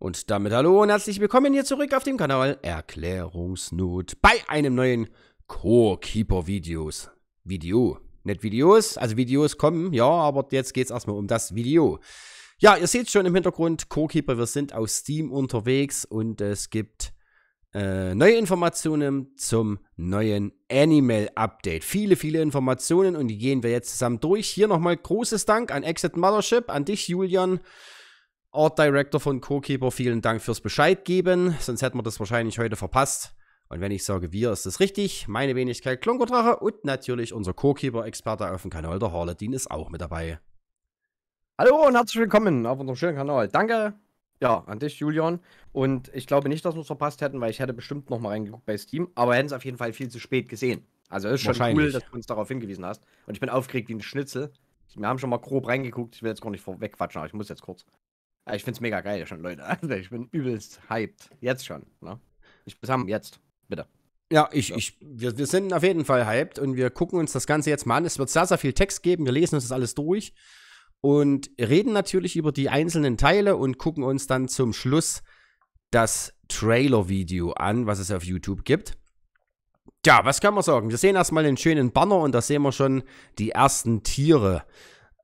Und damit hallo und herzlich willkommen hier zurück auf dem Kanal Erklärungsnot bei einem neuen Core Keeper Videos. Video, nicht Videos, also Videos kommen, ja, aber jetzt geht es erstmal um das Video. Ja, ihr seht schon im Hintergrund, Core Keeper, wir sind auf Steam unterwegs und es gibt äh, neue Informationen zum neuen Animal Update. Viele, viele Informationen und die gehen wir jetzt zusammen durch. Hier nochmal großes Dank an Exit Mothership, an dich Julian, Art Director von Co-Keeper, vielen Dank fürs Bescheid geben, sonst hätten wir das wahrscheinlich heute verpasst. Und wenn ich sage wir, ist das richtig. Meine Wenigkeit Klunkerdrache und natürlich unser Co-Keeper-Experte auf dem Kanal, der Harletin, ist auch mit dabei. Hallo und herzlich willkommen auf unserem schönen Kanal. Danke, ja, an dich, Julian. Und ich glaube nicht, dass wir es verpasst hätten, weil ich hätte bestimmt noch mal reingeguckt bei Steam, aber wir hätten es auf jeden Fall viel zu spät gesehen. Also ist schon cool, dass du uns darauf hingewiesen hast. Und ich bin aufgeregt wie ein Schnitzel. Wir haben schon mal grob reingeguckt. Ich will jetzt gar nicht wegquatschen, aber ich muss jetzt kurz. Ah, ich finde es mega geil schon, Leute. Also ich bin übelst hyped. Jetzt schon. Ne? Ich bis jetzt. Bitte. Ja, ich, ich, wir, wir sind auf jeden Fall hyped und wir gucken uns das Ganze jetzt mal an. Es wird sehr, sehr viel Text geben. Wir lesen uns das alles durch und reden natürlich über die einzelnen Teile und gucken uns dann zum Schluss das Trailer-Video an, was es auf YouTube gibt. Tja, was kann man sagen? Wir sehen erstmal den schönen Banner und da sehen wir schon die ersten Tiere.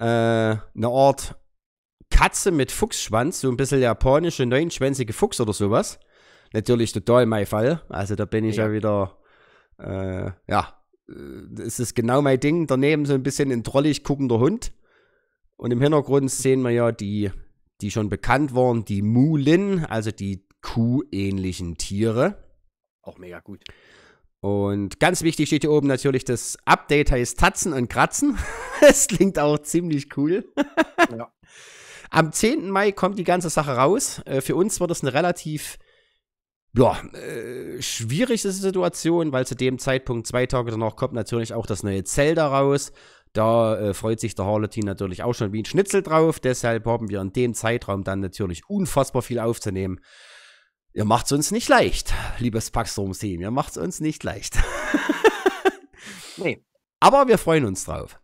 Äh, eine Art Katze mit Fuchsschwanz, so ein bisschen japanische neunschwänzige Fuchs oder sowas. Natürlich total mein Fall. Also da bin ich ja, ja wieder, äh, ja, äh, es ist genau mein Ding. Daneben so ein bisschen ein drollig guckender Hund. Und im Hintergrund sehen wir ja die, die schon bekannt waren, die Mulin, also die kuhähnlichen Tiere. Auch mega gut. Und ganz wichtig steht hier oben natürlich, das Update heißt Tatzen und Kratzen. Das klingt auch ziemlich cool. Ja. Am 10. Mai kommt die ganze Sache raus. Äh, für uns wird es eine relativ ja, äh, schwierige Situation, weil zu dem Zeitpunkt, zwei Tage danach, kommt natürlich auch das neue Zelda raus. Da äh, freut sich der Harletin natürlich auch schon wie ein Schnitzel drauf. Deshalb haben wir in dem Zeitraum dann natürlich unfassbar viel aufzunehmen. Ihr macht es uns nicht leicht, liebes Paxstrom-Team. Ihr macht es uns nicht leicht. nee. Aber wir freuen uns drauf.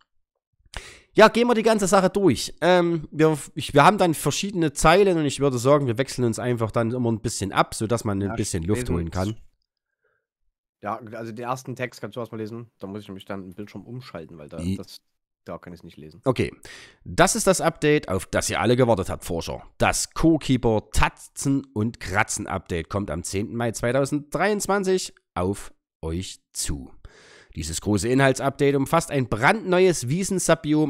Ja, gehen wir die ganze Sache durch. Ähm, wir, ich, wir haben dann verschiedene Zeilen und ich würde sagen, wir wechseln uns einfach dann immer ein bisschen ab, sodass man ein ja, bisschen Luft holen kann. Ja, also den ersten Text kannst du erstmal lesen. Da muss ich nämlich dann den Bildschirm umschalten, weil da, das, da kann ich es nicht lesen. Okay. Das ist das Update, auf das ihr alle gewartet habt, Forscher. Das Co-Keeper Tatzen und Kratzen Update kommt am 10. Mai 2023 auf euch zu. Dieses große Inhaltsupdate umfasst ein brandneues wiesen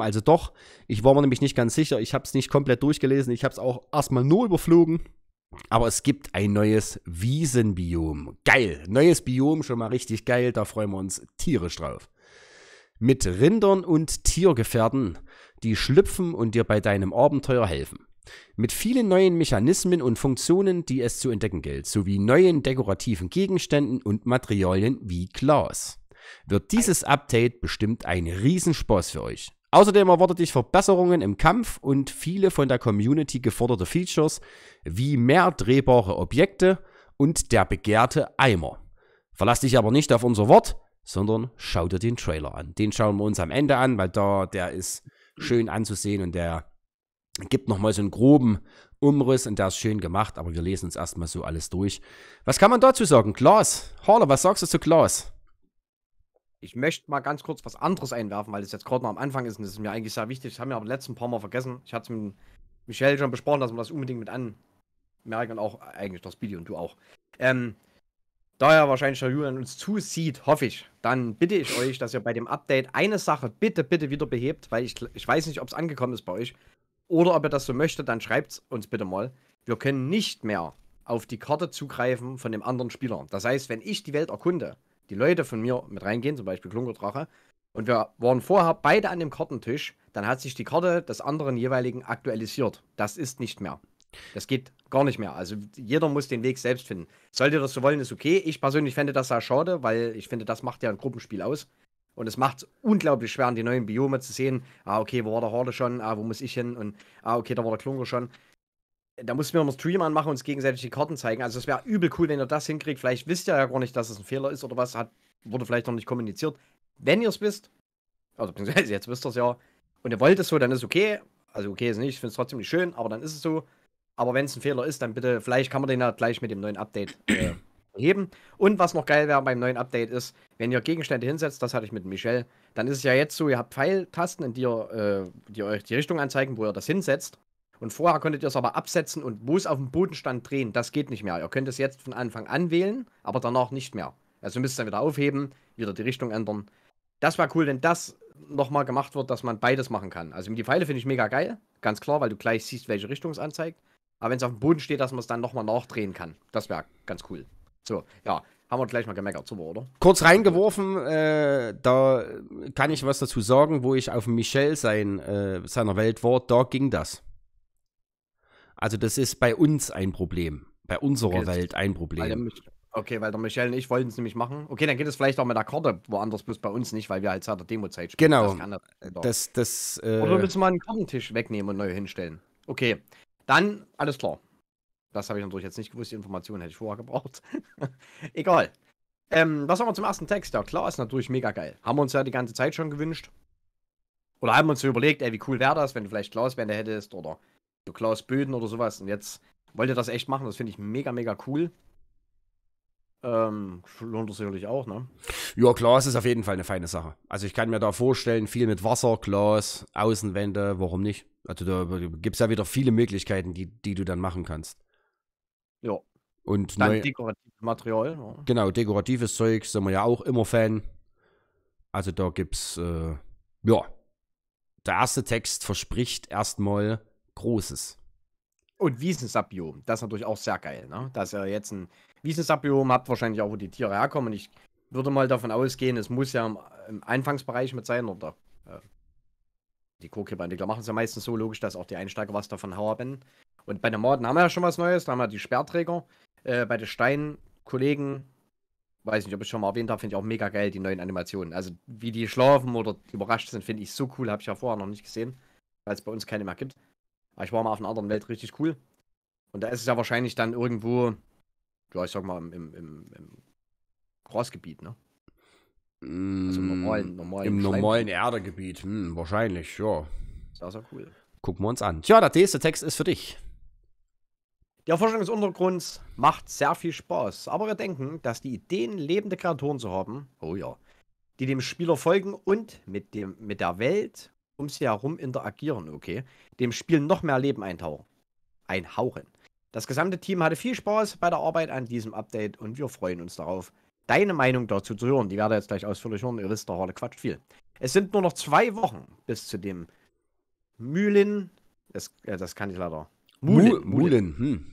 also doch, ich war mir nämlich nicht ganz sicher, ich habe es nicht komplett durchgelesen, ich habe es auch erstmal nur überflogen. Aber es gibt ein neues Wiesenbiom. Geil. Neues Biom, schon mal richtig geil. Da freuen wir uns tierisch drauf. Mit Rindern und Tiergefährten, die schlüpfen und dir bei deinem Abenteuer helfen. Mit vielen neuen Mechanismen und Funktionen, die es zu entdecken gilt, sowie neuen dekorativen Gegenständen und Materialien wie Glas wird dieses Update bestimmt ein Riesenspaß für euch. Außerdem erwartet dich Verbesserungen im Kampf und viele von der Community geforderte Features wie mehr drehbare Objekte und der begehrte Eimer. Verlass dich aber nicht auf unser Wort, sondern schau dir den Trailer an. Den schauen wir uns am Ende an, weil da der ist schön anzusehen und der gibt nochmal so einen groben Umriss und der ist schön gemacht, aber wir lesen uns erstmal so alles durch. Was kann man dazu sagen? Klaas, Harle, was sagst du zu Klaas? ich möchte mal ganz kurz was anderes einwerfen, weil es jetzt gerade noch am Anfang ist und das ist mir eigentlich sehr wichtig. Das haben wir aber letzten paar Mal vergessen. Ich hatte es mit Michelle schon besprochen, dass wir das unbedingt mit anmerken und auch eigentlich das Speedy und du auch. Ähm, da ja wahrscheinlich der Julian uns zusieht, hoffe ich, dann bitte ich euch, dass ihr bei dem Update eine Sache bitte, bitte wieder behebt, weil ich, ich weiß nicht, ob es angekommen ist bei euch. Oder ob ihr das so möchtet, dann schreibt uns bitte mal. Wir können nicht mehr auf die Karte zugreifen von dem anderen Spieler. Das heißt, wenn ich die Welt erkunde, die Leute von mir mit reingehen, zum Beispiel Klunkerdrache, und wir waren vorher beide an dem Kartentisch, dann hat sich die Karte des anderen jeweiligen aktualisiert. Das ist nicht mehr. Das geht gar nicht mehr. Also jeder muss den Weg selbst finden. Sollte das so wollen, ist okay. Ich persönlich fände das sehr schade, weil ich finde, das macht ja ein Gruppenspiel aus. Und es macht es unglaublich schwer, in die neuen Biome zu sehen. Ah, okay, wo war der Horde schon? Ah, wo muss ich hin? Und ah, okay, da war der Klunker schon da mussten wir mal Stream anmachen und uns gegenseitig die Karten zeigen. Also es wäre übel cool, wenn ihr das hinkriegt. Vielleicht wisst ihr ja gar nicht, dass es ein Fehler ist oder was. Hat, wurde vielleicht noch nicht kommuniziert. Wenn ihr es wisst, also beziehungsweise jetzt wisst ihr es ja, und ihr wollt es so, dann ist okay. Also okay ist nicht, ich finde es trotzdem nicht schön, aber dann ist es so. Aber wenn es ein Fehler ist, dann bitte, vielleicht kann man den ja gleich mit dem neuen Update äh, heben. Und was noch geil wäre beim neuen Update ist, wenn ihr Gegenstände hinsetzt, das hatte ich mit Michelle, dann ist es ja jetzt so, ihr habt Pfeiltasten, in die ihr, äh, die euch die Richtung anzeigen, wo ihr das hinsetzt. Und vorher konntet ihr es aber absetzen und wo es auf dem Boden stand, drehen. Das geht nicht mehr. Ihr könnt es jetzt von Anfang an wählen, aber danach nicht mehr. Also müsst ihr dann wieder aufheben, wieder die Richtung ändern. Das war cool, wenn das nochmal gemacht wird, dass man beides machen kann. Also die Pfeile finde ich mega geil, ganz klar, weil du gleich siehst, welche Richtung es anzeigt. Aber wenn es auf dem Boden steht, dass man es dann nochmal nachdrehen kann. Das wäre ganz cool. So, ja, haben wir gleich mal gemeckert, super, oder? Kurz reingeworfen, äh, da kann ich was dazu sagen, wo ich auf Michel sein, äh, seiner Welt war, da ging das. Also das ist bei uns ein Problem, bei unserer okay, Welt ein Problem. Weil okay, weil der Michel und ich wollten es nämlich machen. Okay, dann geht es vielleicht auch mit der Karte woanders, bloß bei uns nicht, weil wir halt seit der Demo-Zeit spielen. Genau. Das, das, das äh... Oder willst du mal einen Kartentisch wegnehmen und neu hinstellen? Okay, dann alles klar. Das habe ich natürlich jetzt nicht gewusst, die Information hätte ich vorher gebraucht. Egal. Ähm, was haben wir zum ersten Text? Ja, klar, ist natürlich mega geil. Haben wir uns ja die ganze Zeit schon gewünscht. Oder haben wir uns so überlegt, ey, wie cool wäre das, wenn du vielleicht klaus Wende hättest oder so Klaus Böden oder sowas. Und jetzt wollt ihr das echt machen. Das finde ich mega, mega cool. Ähm, lohnt das sicherlich auch, ne? Ja, Glas ist auf jeden Fall eine feine Sache. Also ich kann mir da vorstellen, viel mit Wasser, Glas, Außenwände, warum nicht? Also da gibt es ja wieder viele Möglichkeiten, die, die du dann machen kannst. Ja. Und dann neu, dekoratives Material. Ja. Genau, dekoratives Zeug sind wir ja auch immer Fan. Also da gibt's, äh, ja. Der erste Text verspricht erstmal Großes. Und Wiesensabiom, das ist natürlich auch sehr geil, ne? Dass ihr jetzt ein Wiesensabiom habt, wahrscheinlich auch, wo die Tiere herkommen. Und ich würde mal davon ausgehen, es muss ja im, Anfangsbereich mit sein, oder? Äh, die Kurkebandler machen es ja meistens so logisch, dass auch die Einsteiger was davon haben. Und bei den Morden haben wir ja schon was Neues, da haben wir die Sperrträger. Äh, bei den Steinkollegen, weiß nicht, ob ich schon mal erwähnt habe, finde ich auch mega geil, die neuen Animationen. Also, wie die schlafen oder überrascht sind, finde ich so cool, habe ich ja vorher noch nicht gesehen, weil es bei uns keine mehr gibt. Aber ich war mal auf einer anderen Welt richtig cool. Und da ist es ja wahrscheinlich dann irgendwo, ja, ich sag mal, im, im, im, Crossgebiet, ne? also im mm, normalen, normalen Im normalen Erdegebiet, hm, wahrscheinlich, ja. Das ist ja cool. Gucken wir uns an. Tja, der nächste Text ist für dich. Die Erforschung des Untergrunds macht sehr viel Spaß, aber wir denken, dass die Ideen, lebende Kreaturen zu haben, oh ja, die dem Spieler folgen und mit, dem, mit der Welt um sie herum interagieren, okay, dem Spiel noch mehr Leben eintauchen, einhauchen. Das gesamte Team hatte viel Spaß bei der Arbeit an diesem Update und wir freuen uns darauf, deine Meinung dazu zu hören. Die werde ich jetzt gleich ausführlich hören. Ihr wisst, der Horde quatscht viel. Es sind nur noch zwei Wochen bis zu dem Mühlen. Das, äh, das kann ich leider. Mühlen. Mühlen. Hm.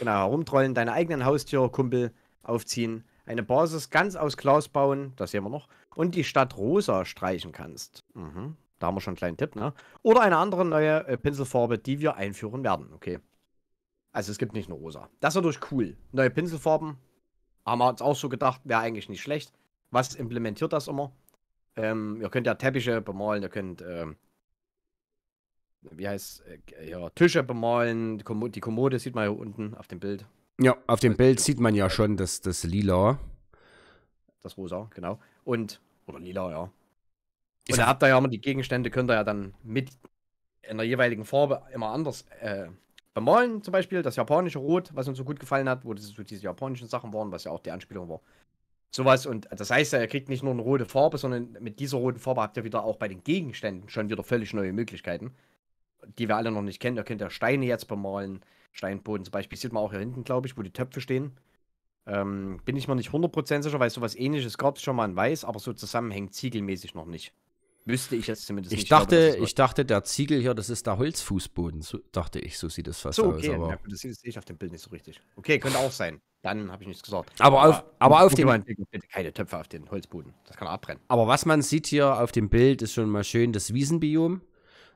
Genau, herumtrollen, deine eigenen Haustierkumpel aufziehen, eine Basis ganz aus Klaus bauen, das sehen wir noch, und die Stadt Rosa streichen kannst. Mhm. Da haben wir schon einen kleinen Tipp, ne? Oder eine andere neue äh, Pinselfarbe, die wir einführen werden. Okay. Also es gibt nicht nur rosa. Das ist natürlich cool. Neue Pinselfarben haben wir uns auch so gedacht, wäre eigentlich nicht schlecht. Was implementiert das immer? Ähm, ihr könnt ja Teppiche bemalen, ihr könnt, ähm, wie heißt, äh, ja, äh, Tische bemalen. Die, Kommode, die Kommode sieht man hier unten auf dem Bild. Ja, auf dem Bild sieht man ja schon das, das Lila. Das Rosa, genau. Und, oder Lila, ja. Und da habt ihr ja immer die Gegenstände, könnt ihr ja dann mit einer jeweiligen Farbe immer anders äh, bemalen. Zum Beispiel das japanische Rot, was uns so gut gefallen hat, wo das so diese japanischen Sachen waren, was ja auch die Anspielung war. Sowas und äh, das heißt, ja, ihr kriegt nicht nur eine rote Farbe, sondern mit dieser roten Farbe habt ihr wieder auch bei den Gegenständen schon wieder völlig neue Möglichkeiten, die wir alle noch nicht kennen. Ihr könnt ja Steine jetzt bemalen, Steinboden zum Beispiel. Sieht man auch hier hinten, glaube ich, wo die Töpfe stehen. Ähm, bin ich mir nicht 100% sicher, weil sowas ähnliches gab es schon mal in Weiß, aber so zusammenhängt ziegelmäßig noch nicht. Wüsste ich jetzt zumindest ich nicht. Dachte, ich dachte, ich dachte, der Ziegel hier, das ist der Holzfußboden. So, dachte ich, so sieht das fast so, okay. aus. Aber ja, das sehe ich auf dem Bild nicht so richtig. Okay, könnte auch sein. Dann habe ich nichts gesagt. Aber auf, aber auf dem. Bitte keine Töpfe auf den Holzboden. Das kann abbrennen. Aber was man sieht hier auf dem Bild, ist schon mal schön das Wiesenbiom.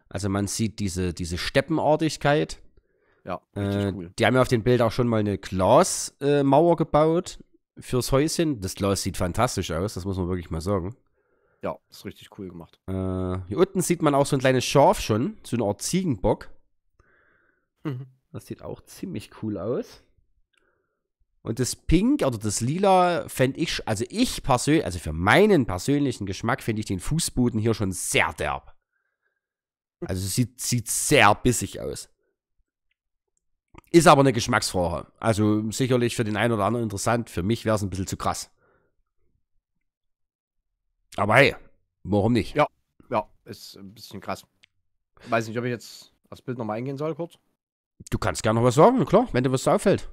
Also man sieht diese, diese Steppenartigkeit. Ja, äh, cool. Die haben ja auf dem Bild auch schon mal eine Glasmauer äh, gebaut fürs Häuschen. Das Glas sieht fantastisch aus, das muss man wirklich mal sagen. Ja, ist richtig cool gemacht. Äh, hier unten sieht man auch so ein kleines Schaf schon, so eine Art Ziegenbock. Mhm. Das sieht auch ziemlich cool aus. Und das Pink oder also das Lila fände ich, also ich persönlich, also für meinen persönlichen Geschmack finde ich den Fußboden hier schon sehr derb. Also sieht, sieht sehr bissig aus. Ist aber eine Geschmacksfrage. Also sicherlich für den einen oder anderen interessant. Für mich wäre es ein bisschen zu krass. Aber hey, warum nicht? Ja, ja, ist ein bisschen krass. Weiß nicht, ob ich jetzt aufs Bild nochmal eingehen soll, kurz. Du kannst gerne noch was sagen, klar, wenn dir was auffällt.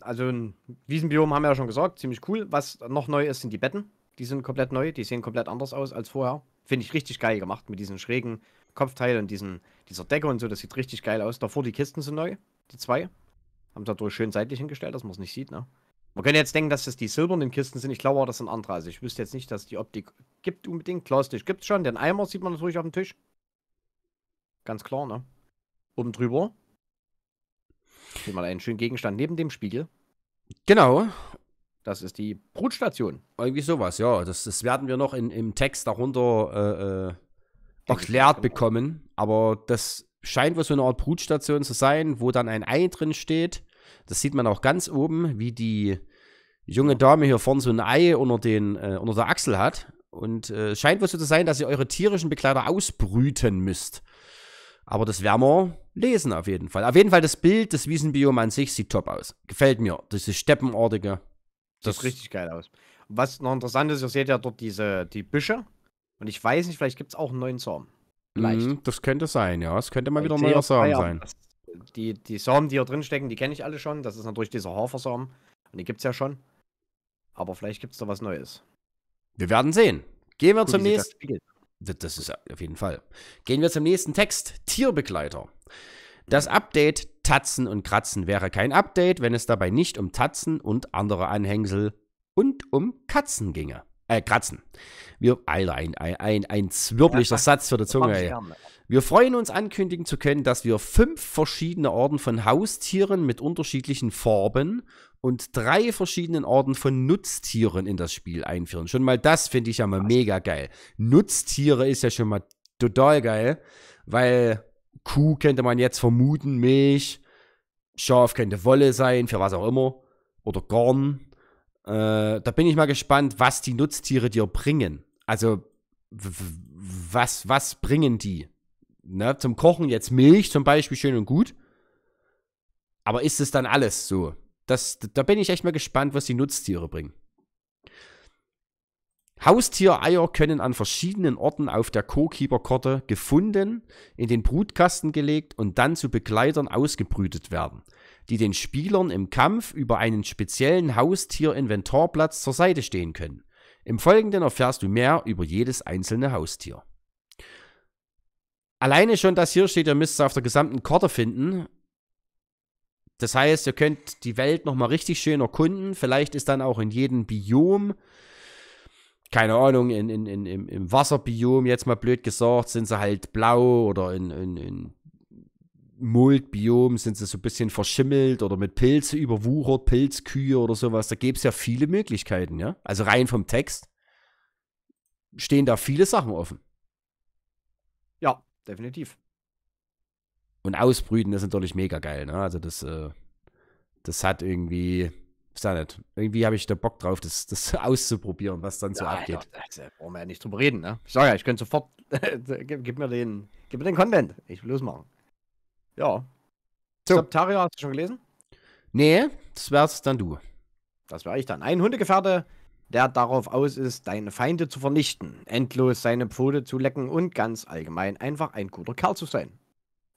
Also ein Wiesenbiom haben wir ja schon gesagt, ziemlich cool. Was noch neu ist, sind die Betten. Die sind komplett neu, die sehen komplett anders aus als vorher. Finde ich richtig geil gemacht mit diesen schrägen Kopfteilen und diesen, dieser Decke und so. Das sieht richtig geil aus. Davor die Kisten sind neu, die zwei. Haben sie dadurch schön seitlich hingestellt, dass man es nicht sieht, ne? Man könnte jetzt denken, dass das die silbernen Kisten sind. Ich glaube auch, das sind andere. Also ich wüsste jetzt nicht, dass es die Optik gibt unbedingt. Klaustisch gibt es schon. Den Eimer sieht man natürlich auf dem Tisch. Ganz klar, ne? Oben drüber. Hier mal einen schönen Gegenstand neben dem Spiegel. Genau. Das ist die Brutstation. Irgendwie sowas, ja. Das, das werden wir noch in, im Text darunter äh, äh erklärt bekommen. Aber das scheint wohl so eine Art Brutstation zu sein, wo dann ein Ei drin steht das sieht man auch ganz oben, wie die junge Dame hier vorne so ein Ei unter, den, äh, unter der Achsel hat. Und äh, scheint wohl so zu sein, dass ihr eure tierischen Bekleider ausbrüten müsst. Aber das werden wir lesen auf jeden Fall. Auf jeden Fall das Bild des Wiesenbiom an sich sieht top aus. Gefällt mir. Diese Steppenartige. Das sieht richtig geil aus. Was noch interessant ist, ihr seht ja dort diese, die Büsche. Und ich weiß nicht, vielleicht gibt es auch einen neuen Zorn. Mm, das könnte sein, ja. Das könnte mal ich wieder ein neuer Zorn sein. Das die, die Samen, die hier drin stecken, die kenne ich alle schon. Das ist natürlich dieser Hafersamen. Und die gibt es ja schon. Aber vielleicht gibt es da was Neues. Wir werden sehen. Gehen wir Gut, zum nächsten. Das, das ist auf jeden Fall. Gehen wir zum nächsten Text. Tierbegleiter. Das Update Tatzen und Kratzen wäre kein Update, wenn es dabei nicht um Tatzen und andere Anhängsel und um Katzen ginge. Äh, Kratzen. Wir, Alter, ein, ein, ein, ein zwirblicher ja, Satz für die Zunge, wir freuen uns ankündigen zu können, dass wir fünf verschiedene Arten von Haustieren mit unterschiedlichen Farben und drei verschiedenen Arten von Nutztieren in das Spiel einführen. Schon mal das finde ich ja mal mega geil. Nutztiere ist ja schon mal total geil, weil Kuh könnte man jetzt vermuten, Milch, Schaf könnte Wolle sein, für was auch immer, oder Garn. Äh, da bin ich mal gespannt, was die Nutztiere dir bringen. Also, was, was bringen die? ne, zum Kochen jetzt Milch zum Beispiel schön und gut. Aber ist es dann alles so? Das, da bin ich echt mal gespannt, was die Nutztiere bringen. Haustiereier können an verschiedenen Orten auf der co keeper korte gefunden, in den Brutkasten gelegt und dann zu Begleitern ausgebrütet werden, die den Spielern im Kampf über einen speziellen haustier inventorplatz zur Seite stehen können. Im Folgenden erfährst du mehr über jedes einzelne Haustier. Alleine schon, dass hier steht, ihr müsst es auf der gesamten Karte finden. Das heißt, ihr könnt die Welt nochmal richtig schön erkunden. Vielleicht ist dann auch in jedem Biom, keine Ahnung, in, in, in, im, Wasserbiom, jetzt mal blöd gesagt, sind sie halt blau oder in, in, in Moldbiom sind sie so ein bisschen verschimmelt oder mit Pilze überwuchert, Pilzkühe oder sowas. Da gäbe es ja viele Möglichkeiten, ja. Also rein vom Text stehen da viele Sachen offen definitiv. Und ausbrüten ist natürlich mega geil, ne? Also das, äh, das hat irgendwie, ist da nicht. Irgendwie habe ich da Bock drauf, das, das auszuprobieren, was dann so ja, abgeht. Ja, da brauchen wir ja nicht drüber reden, ne? Ich sage ja, ich könnte sofort, gib, gib, mir den, gib mir den Content. Ich will losmachen. Ja. So. Subtaria hast du schon gelesen? Nee, das wär's dann du. Das wäre ich dann. Ein Hundegefährte der darauf aus ist, deine Feinde zu vernichten, endlos seine Pfote zu lecken und ganz allgemein einfach ein guter Kerl zu sein.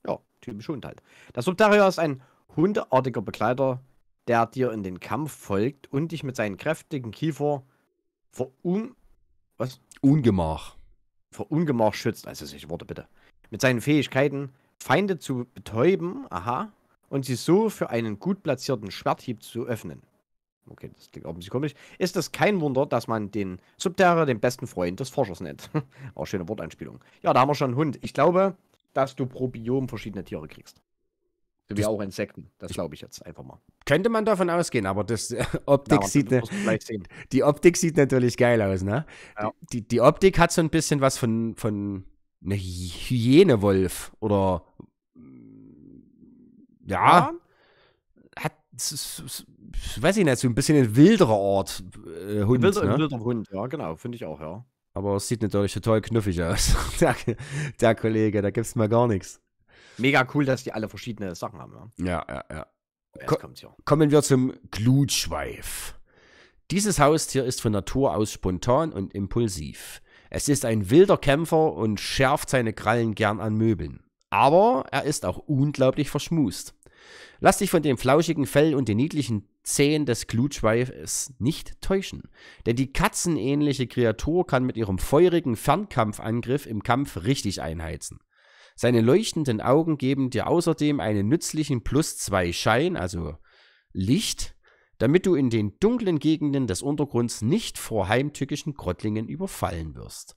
Ja, typisch Hund halt. Der Subterrier ist ein hundeartiger Begleiter, der dir in den Kampf folgt und dich mit seinen kräftigen Kiefer vor Un was? Ungemach. Vor Ungemach schützt, also sich Worte bitte. Mit seinen Fähigkeiten, Feinde zu betäuben, aha, und sie so für einen gut platzierten Schwerthieb zu öffnen. Okay, das klingt offensichtlich komisch. Ist es kein Wunder, dass man den Subterra den besten Freund des Forschers nennt? Auch schöne Worteinspielung. Ja, da haben wir schon einen Hund. Ich glaube, dass du pro Biom verschiedene Tiere kriegst. So wie auch Insekten. Das glaube ich jetzt einfach mal. Könnte man davon ausgehen, aber das äh, Optik ja, sieht ne, die Optik sieht natürlich geil aus, ne? Ja. Die, die Optik hat so ein bisschen was von von ne, Hyäne-Wolf oder mm, ja, ja. hat weiß ich nicht, so ein bisschen ein wilderer Ort äh, Hund. Ein wilder, ne? ein wilder Hund, ja, genau, finde ich auch, ja. Aber es sieht natürlich total knuffig aus. der, der, Kollege, da gibt es mal gar nichts. Mega cool, dass die alle verschiedene Sachen haben, Ja, ja, ja. ja. Ko ja. Kommen wir zum Glutschweif. Dieses Haustier ist von Natur aus spontan und impulsiv. Es ist ein wilder Kämpfer und schärft seine Krallen gern an Möbeln. Aber er ist auch unglaublich verschmust. Lass dich von dem flauschigen Fell und den niedlichen Zehen des Glutschweifes nicht täuschen. Denn die katzenähnliche Kreatur kann mit ihrem feurigen Fernkampfangriff im Kampf richtig einheizen. Seine leuchtenden Augen geben dir außerdem einen nützlichen plus 2 Schein, also Licht, damit du in den dunklen Gegenden des Untergrunds nicht vor heimtückischen Grottlingen überfallen wirst.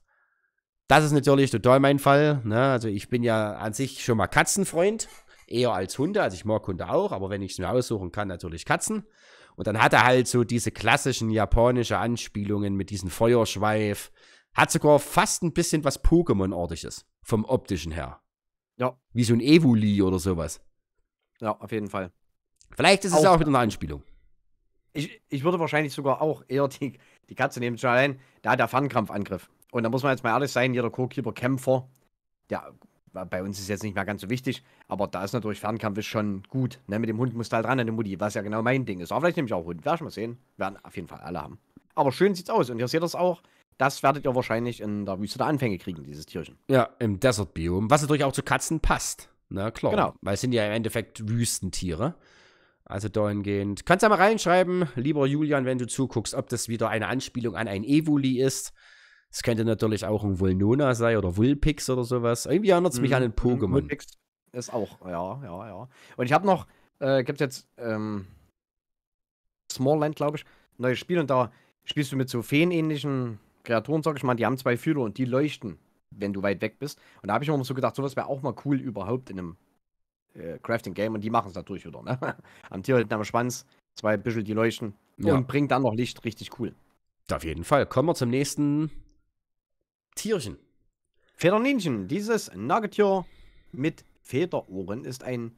Das ist natürlich total mein Fall. Ne? Also ich bin ja an sich schon mal Katzenfreund eher als Hunde. Also ich mag Hunde auch, aber wenn ich es mir aussuchen kann, natürlich Katzen. Und dann hat er halt so diese klassischen japanischen Anspielungen mit diesem Feuerschweif. Hat sogar fast ein bisschen was Pokémon-artiges vom optischen her. Ja. Wie so ein Evoli oder sowas. Ja, auf jeden Fall. Vielleicht ist es auch, auch wieder eine Anspielung. Ich, ich würde wahrscheinlich sogar auch eher die, die Katze nehmen. Schon allein, da hat der Fernkampfangriff. Und da muss man jetzt mal ehrlich sein, jeder Co-Keeper-Kämpfer, der bei uns ist jetzt nicht mehr ganz so wichtig, aber da ist natürlich Fernkampf ist schon gut. Ne? Mit dem Hund musst du halt ran an die Mutti, was ja genau mein Ding ist. Aber vielleicht nehme ich auch Hund, werde ich mal sehen. Werden auf jeden Fall alle haben. Aber schön sieht's aus und ihr seht das auch. Das werdet ihr wahrscheinlich in der Wüste der Anfänge kriegen, dieses Tierchen. Ja, im Desert-Biom, was natürlich auch zu Katzen passt. Na ne? klar, genau. weil es sind ja im Endeffekt Wüstentiere. Also dahingehend. Kannst du ja mal reinschreiben, lieber Julian, wenn du zuguckst, ob das wieder eine Anspielung an ein Evoli ist. Es könnte natürlich auch ein Volnona sein oder Vulpix oder sowas. Irgendwie erinnert es mich mhm. an den mhm. Pokémon. Vulpix ist auch, ja, ja, ja. Und ich habe noch, äh, gibt jetzt ähm, Smallland, glaube ich, ein neues Spiel und da spielst du mit so feenähnlichen Kreaturen, sag ich mal, die haben zwei Fühler und die leuchten, wenn du weit weg bist. Und da habe ich immer so gedacht, sowas wäre auch mal cool überhaupt in einem äh, Crafting-Game und die machen es natürlich wieder, ne? Am Tier hinten am Schwanz, zwei Büschel, die leuchten ja. und bringt dann noch Licht, richtig cool. Auf jeden Fall. Kommen wir zum nächsten Tierchen. Federninchen. Dieses Nagetier mit Federohren ist ein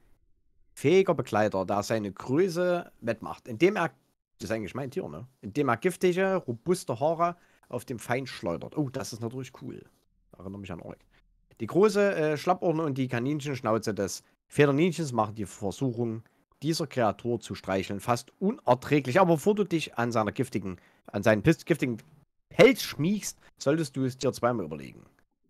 fähiger Begleiter, da seine Größe wettmacht. Indem er, das ist eigentlich mein Tier, ne? Indem er giftige, robuste Haare auf dem Feind schleudert. Oh, das ist natürlich cool. Erinnere mich an Ork. Die große äh, Schlappohren und die Kaninchenschnauze des Federninchens machen die Versuchung, dieser Kreatur zu streicheln, fast unerträglich. Aber bevor du dich an seiner giftigen, an seinen giftigen Pelz schmiegst, solltest du es dir zweimal überlegen.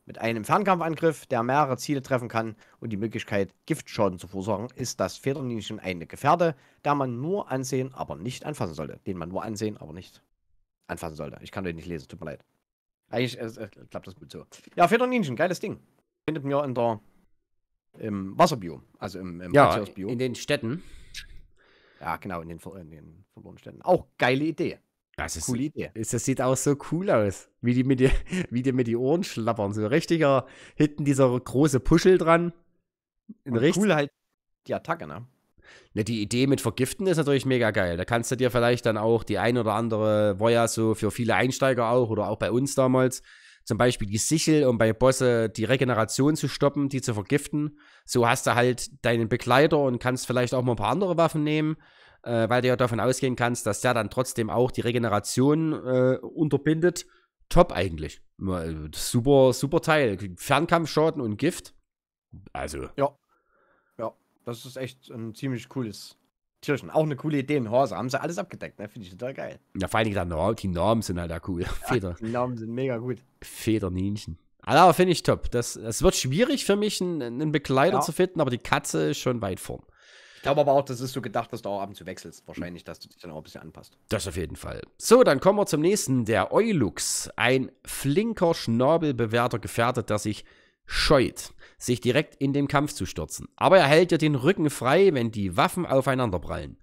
Mit einem Fernkampfangriff, der mehrere Ziele treffen kann und die Möglichkeit, Giftschaden zu verursachen, ist das Federninchen eine Gefährde, der man nur ansehen, aber nicht anfassen sollte. Den man nur ansehen, aber nicht anfassen sollte. Ich kann den nicht lesen, tut mir leid. Eigentlich äh, äh klappt das gut so. Ja, Federninchen, geiles Ding. Findet mir in der im Wasserbio, also im, im ja, in den Städten. Ja, genau, in den, in den verlorenen Städten. Auch geile Idee. Das ist, Coole Idee. Ist, das sieht auch so cool aus, wie die, mit die, wie die mit die Ohren schlappern. So richtiger, hinten dieser große Puschel dran. Cool halt die Attacke, ne? Ja, ne, die Idee mit Vergiften ist natürlich mega geil. Da kannst du dir vielleicht dann auch die ein oder andere, war ja so für viele Einsteiger auch oder auch bei uns damals, zum Beispiel die Sichel, um bei Bosse die Regeneration zu stoppen, die zu vergiften. So hast du halt deinen Begleiter und kannst vielleicht auch mal ein paar andere Waffen nehmen äh, weil du ja davon ausgehen kannst, dass der dann trotzdem auch die Regeneration äh, unterbindet. Top eigentlich. Äh, super, super Teil. Fernkampfschaden und Gift. Also. Ja. Ja, das ist echt ein ziemlich cooles Tierchen. Auch eine coole Idee in Horse. Haben sie alles abgedeckt, ne? Finde ich total geil. Ja, vor allem Dingen die Namen sind halt da cool. Feder. Ja, die Namen sind mega gut. Federninchen. Also, aber finde ich top. Das, das wird schwierig für mich, einen, einen Begleiter ja. zu finden, aber die Katze ist schon weit vorn. Ich glaube aber auch, das ist so gedacht, dass du auch abends zu wechselst. Wahrscheinlich, dass du dich dann auch ein bisschen anpasst. Das auf jeden Fall. So, dann kommen wir zum nächsten, der Eulux. Ein flinker Schnabel bewährter der sich scheut, sich direkt in den Kampf zu stürzen. Aber er hält dir den Rücken frei, wenn die Waffen aufeinanderprallen.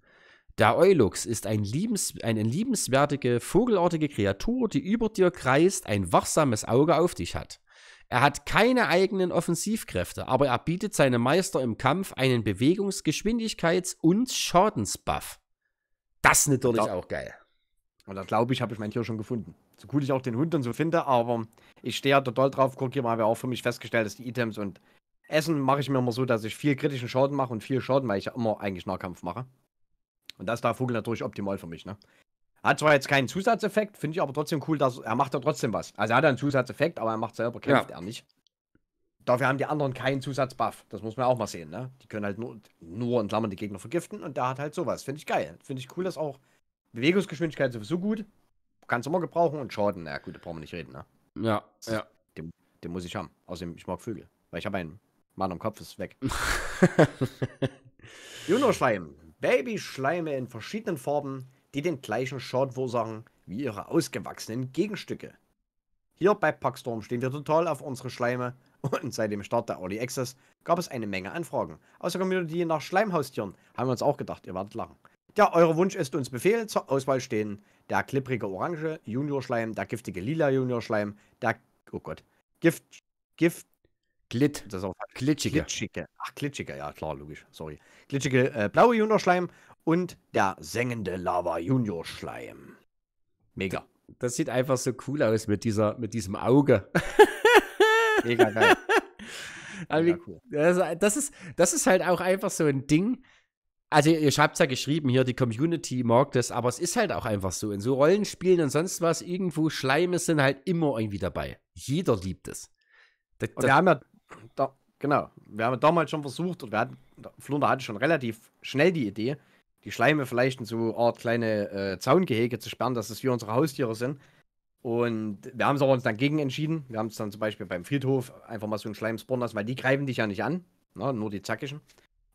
Der Eulux ist ein liebens eine liebenswertige, vogelartige Kreatur, die über dir kreist, ein wachsames Auge auf dich hat. Er hat keine eigenen Offensivkräfte, aber er bietet seinem Meister im Kampf einen Bewegungsgeschwindigkeits- und Schadensbuff. Das ist natürlich glaub, auch geil. Und Oder glaube ich, habe ich mein Tier schon gefunden. So cool ich auch den Hund und so finde, aber ich stehe ja total drauf. Guck hier mal, habe auch für mich festgestellt, dass die Items und Essen mache ich mir immer so, dass ich viel kritischen Schaden mache und viel Schaden, weil ich ja immer eigentlich Nahkampf mache. Und das ist der Vogel natürlich optimal für mich, ne? Hat zwar jetzt keinen Zusatzeffekt, finde ich aber trotzdem cool, dass er macht ja trotzdem was. Also er hat einen Zusatzeffekt, aber er macht selber, kämpft ja. er nicht. Dafür haben die anderen keinen Zusatzbuff. Das muss man auch mal sehen, ne? Die können halt nur, nur in Klammern die Gegner vergiften und der hat halt sowas. Finde ich geil. Finde ich cool, dass auch Bewegungsgeschwindigkeit sowieso gut. Kannst du immer gebrauchen und Schaden. Na gut, da brauchen wir nicht reden, ne? Ja, ja. Den, den muss ich haben. Außerdem, ich mag Vögel. Weil ich habe einen Mann am Kopf, ist weg. Juno-Schleim. Babyschleime in verschiedenen Farben die den gleichen Schaden verursachen wie ihre ausgewachsenen Gegenstücke. Hier bei Packstorm stehen wir total auf unsere Schleime und seit dem Start der Early Access gab es eine Menge Anfragen. Aus der Community nach Schleimhaustieren haben wir uns auch gedacht, ihr werdet lachen. Ja, euer Wunsch ist uns Befehl. Zur Auswahl stehen der klipprige Orange Junior-Schleim, der giftige lila Junior-Schleim, der, oh Gott, Gift, Gift, Glit, Das ist auch glitschige. glitschige. Ach, glitschige, ja klar, logisch, sorry. Glitschige äh, blaue Juniorschleim und der sengende Lava Junior Schleim. Mega. Das sieht einfach so cool aus mit, dieser, mit diesem Auge. Mega geil. Mega cool. das, das, ist, das ist halt auch einfach so ein Ding. Also ihr habt ja geschrieben hier, die Community mag das, aber es ist halt auch einfach so. In so Rollenspielen und sonst was, irgendwo Schleime sind halt immer irgendwie dabei. Jeder liebt es. Das, das wir haben ja, da, genau, wir haben damals schon versucht, und wir hatten, Flunder hatte schon relativ schnell die Idee, die Schleime vielleicht in so eine Art kleine äh, Zaungehege zu sperren, dass es wie unsere Haustiere sind. Und wir haben es auch uns dann gegen entschieden. Wir haben es dann zum Beispiel beim Friedhof einfach mal so einen Schleim spawnen lassen, weil die greifen dich ja nicht an, ne? nur die zackischen.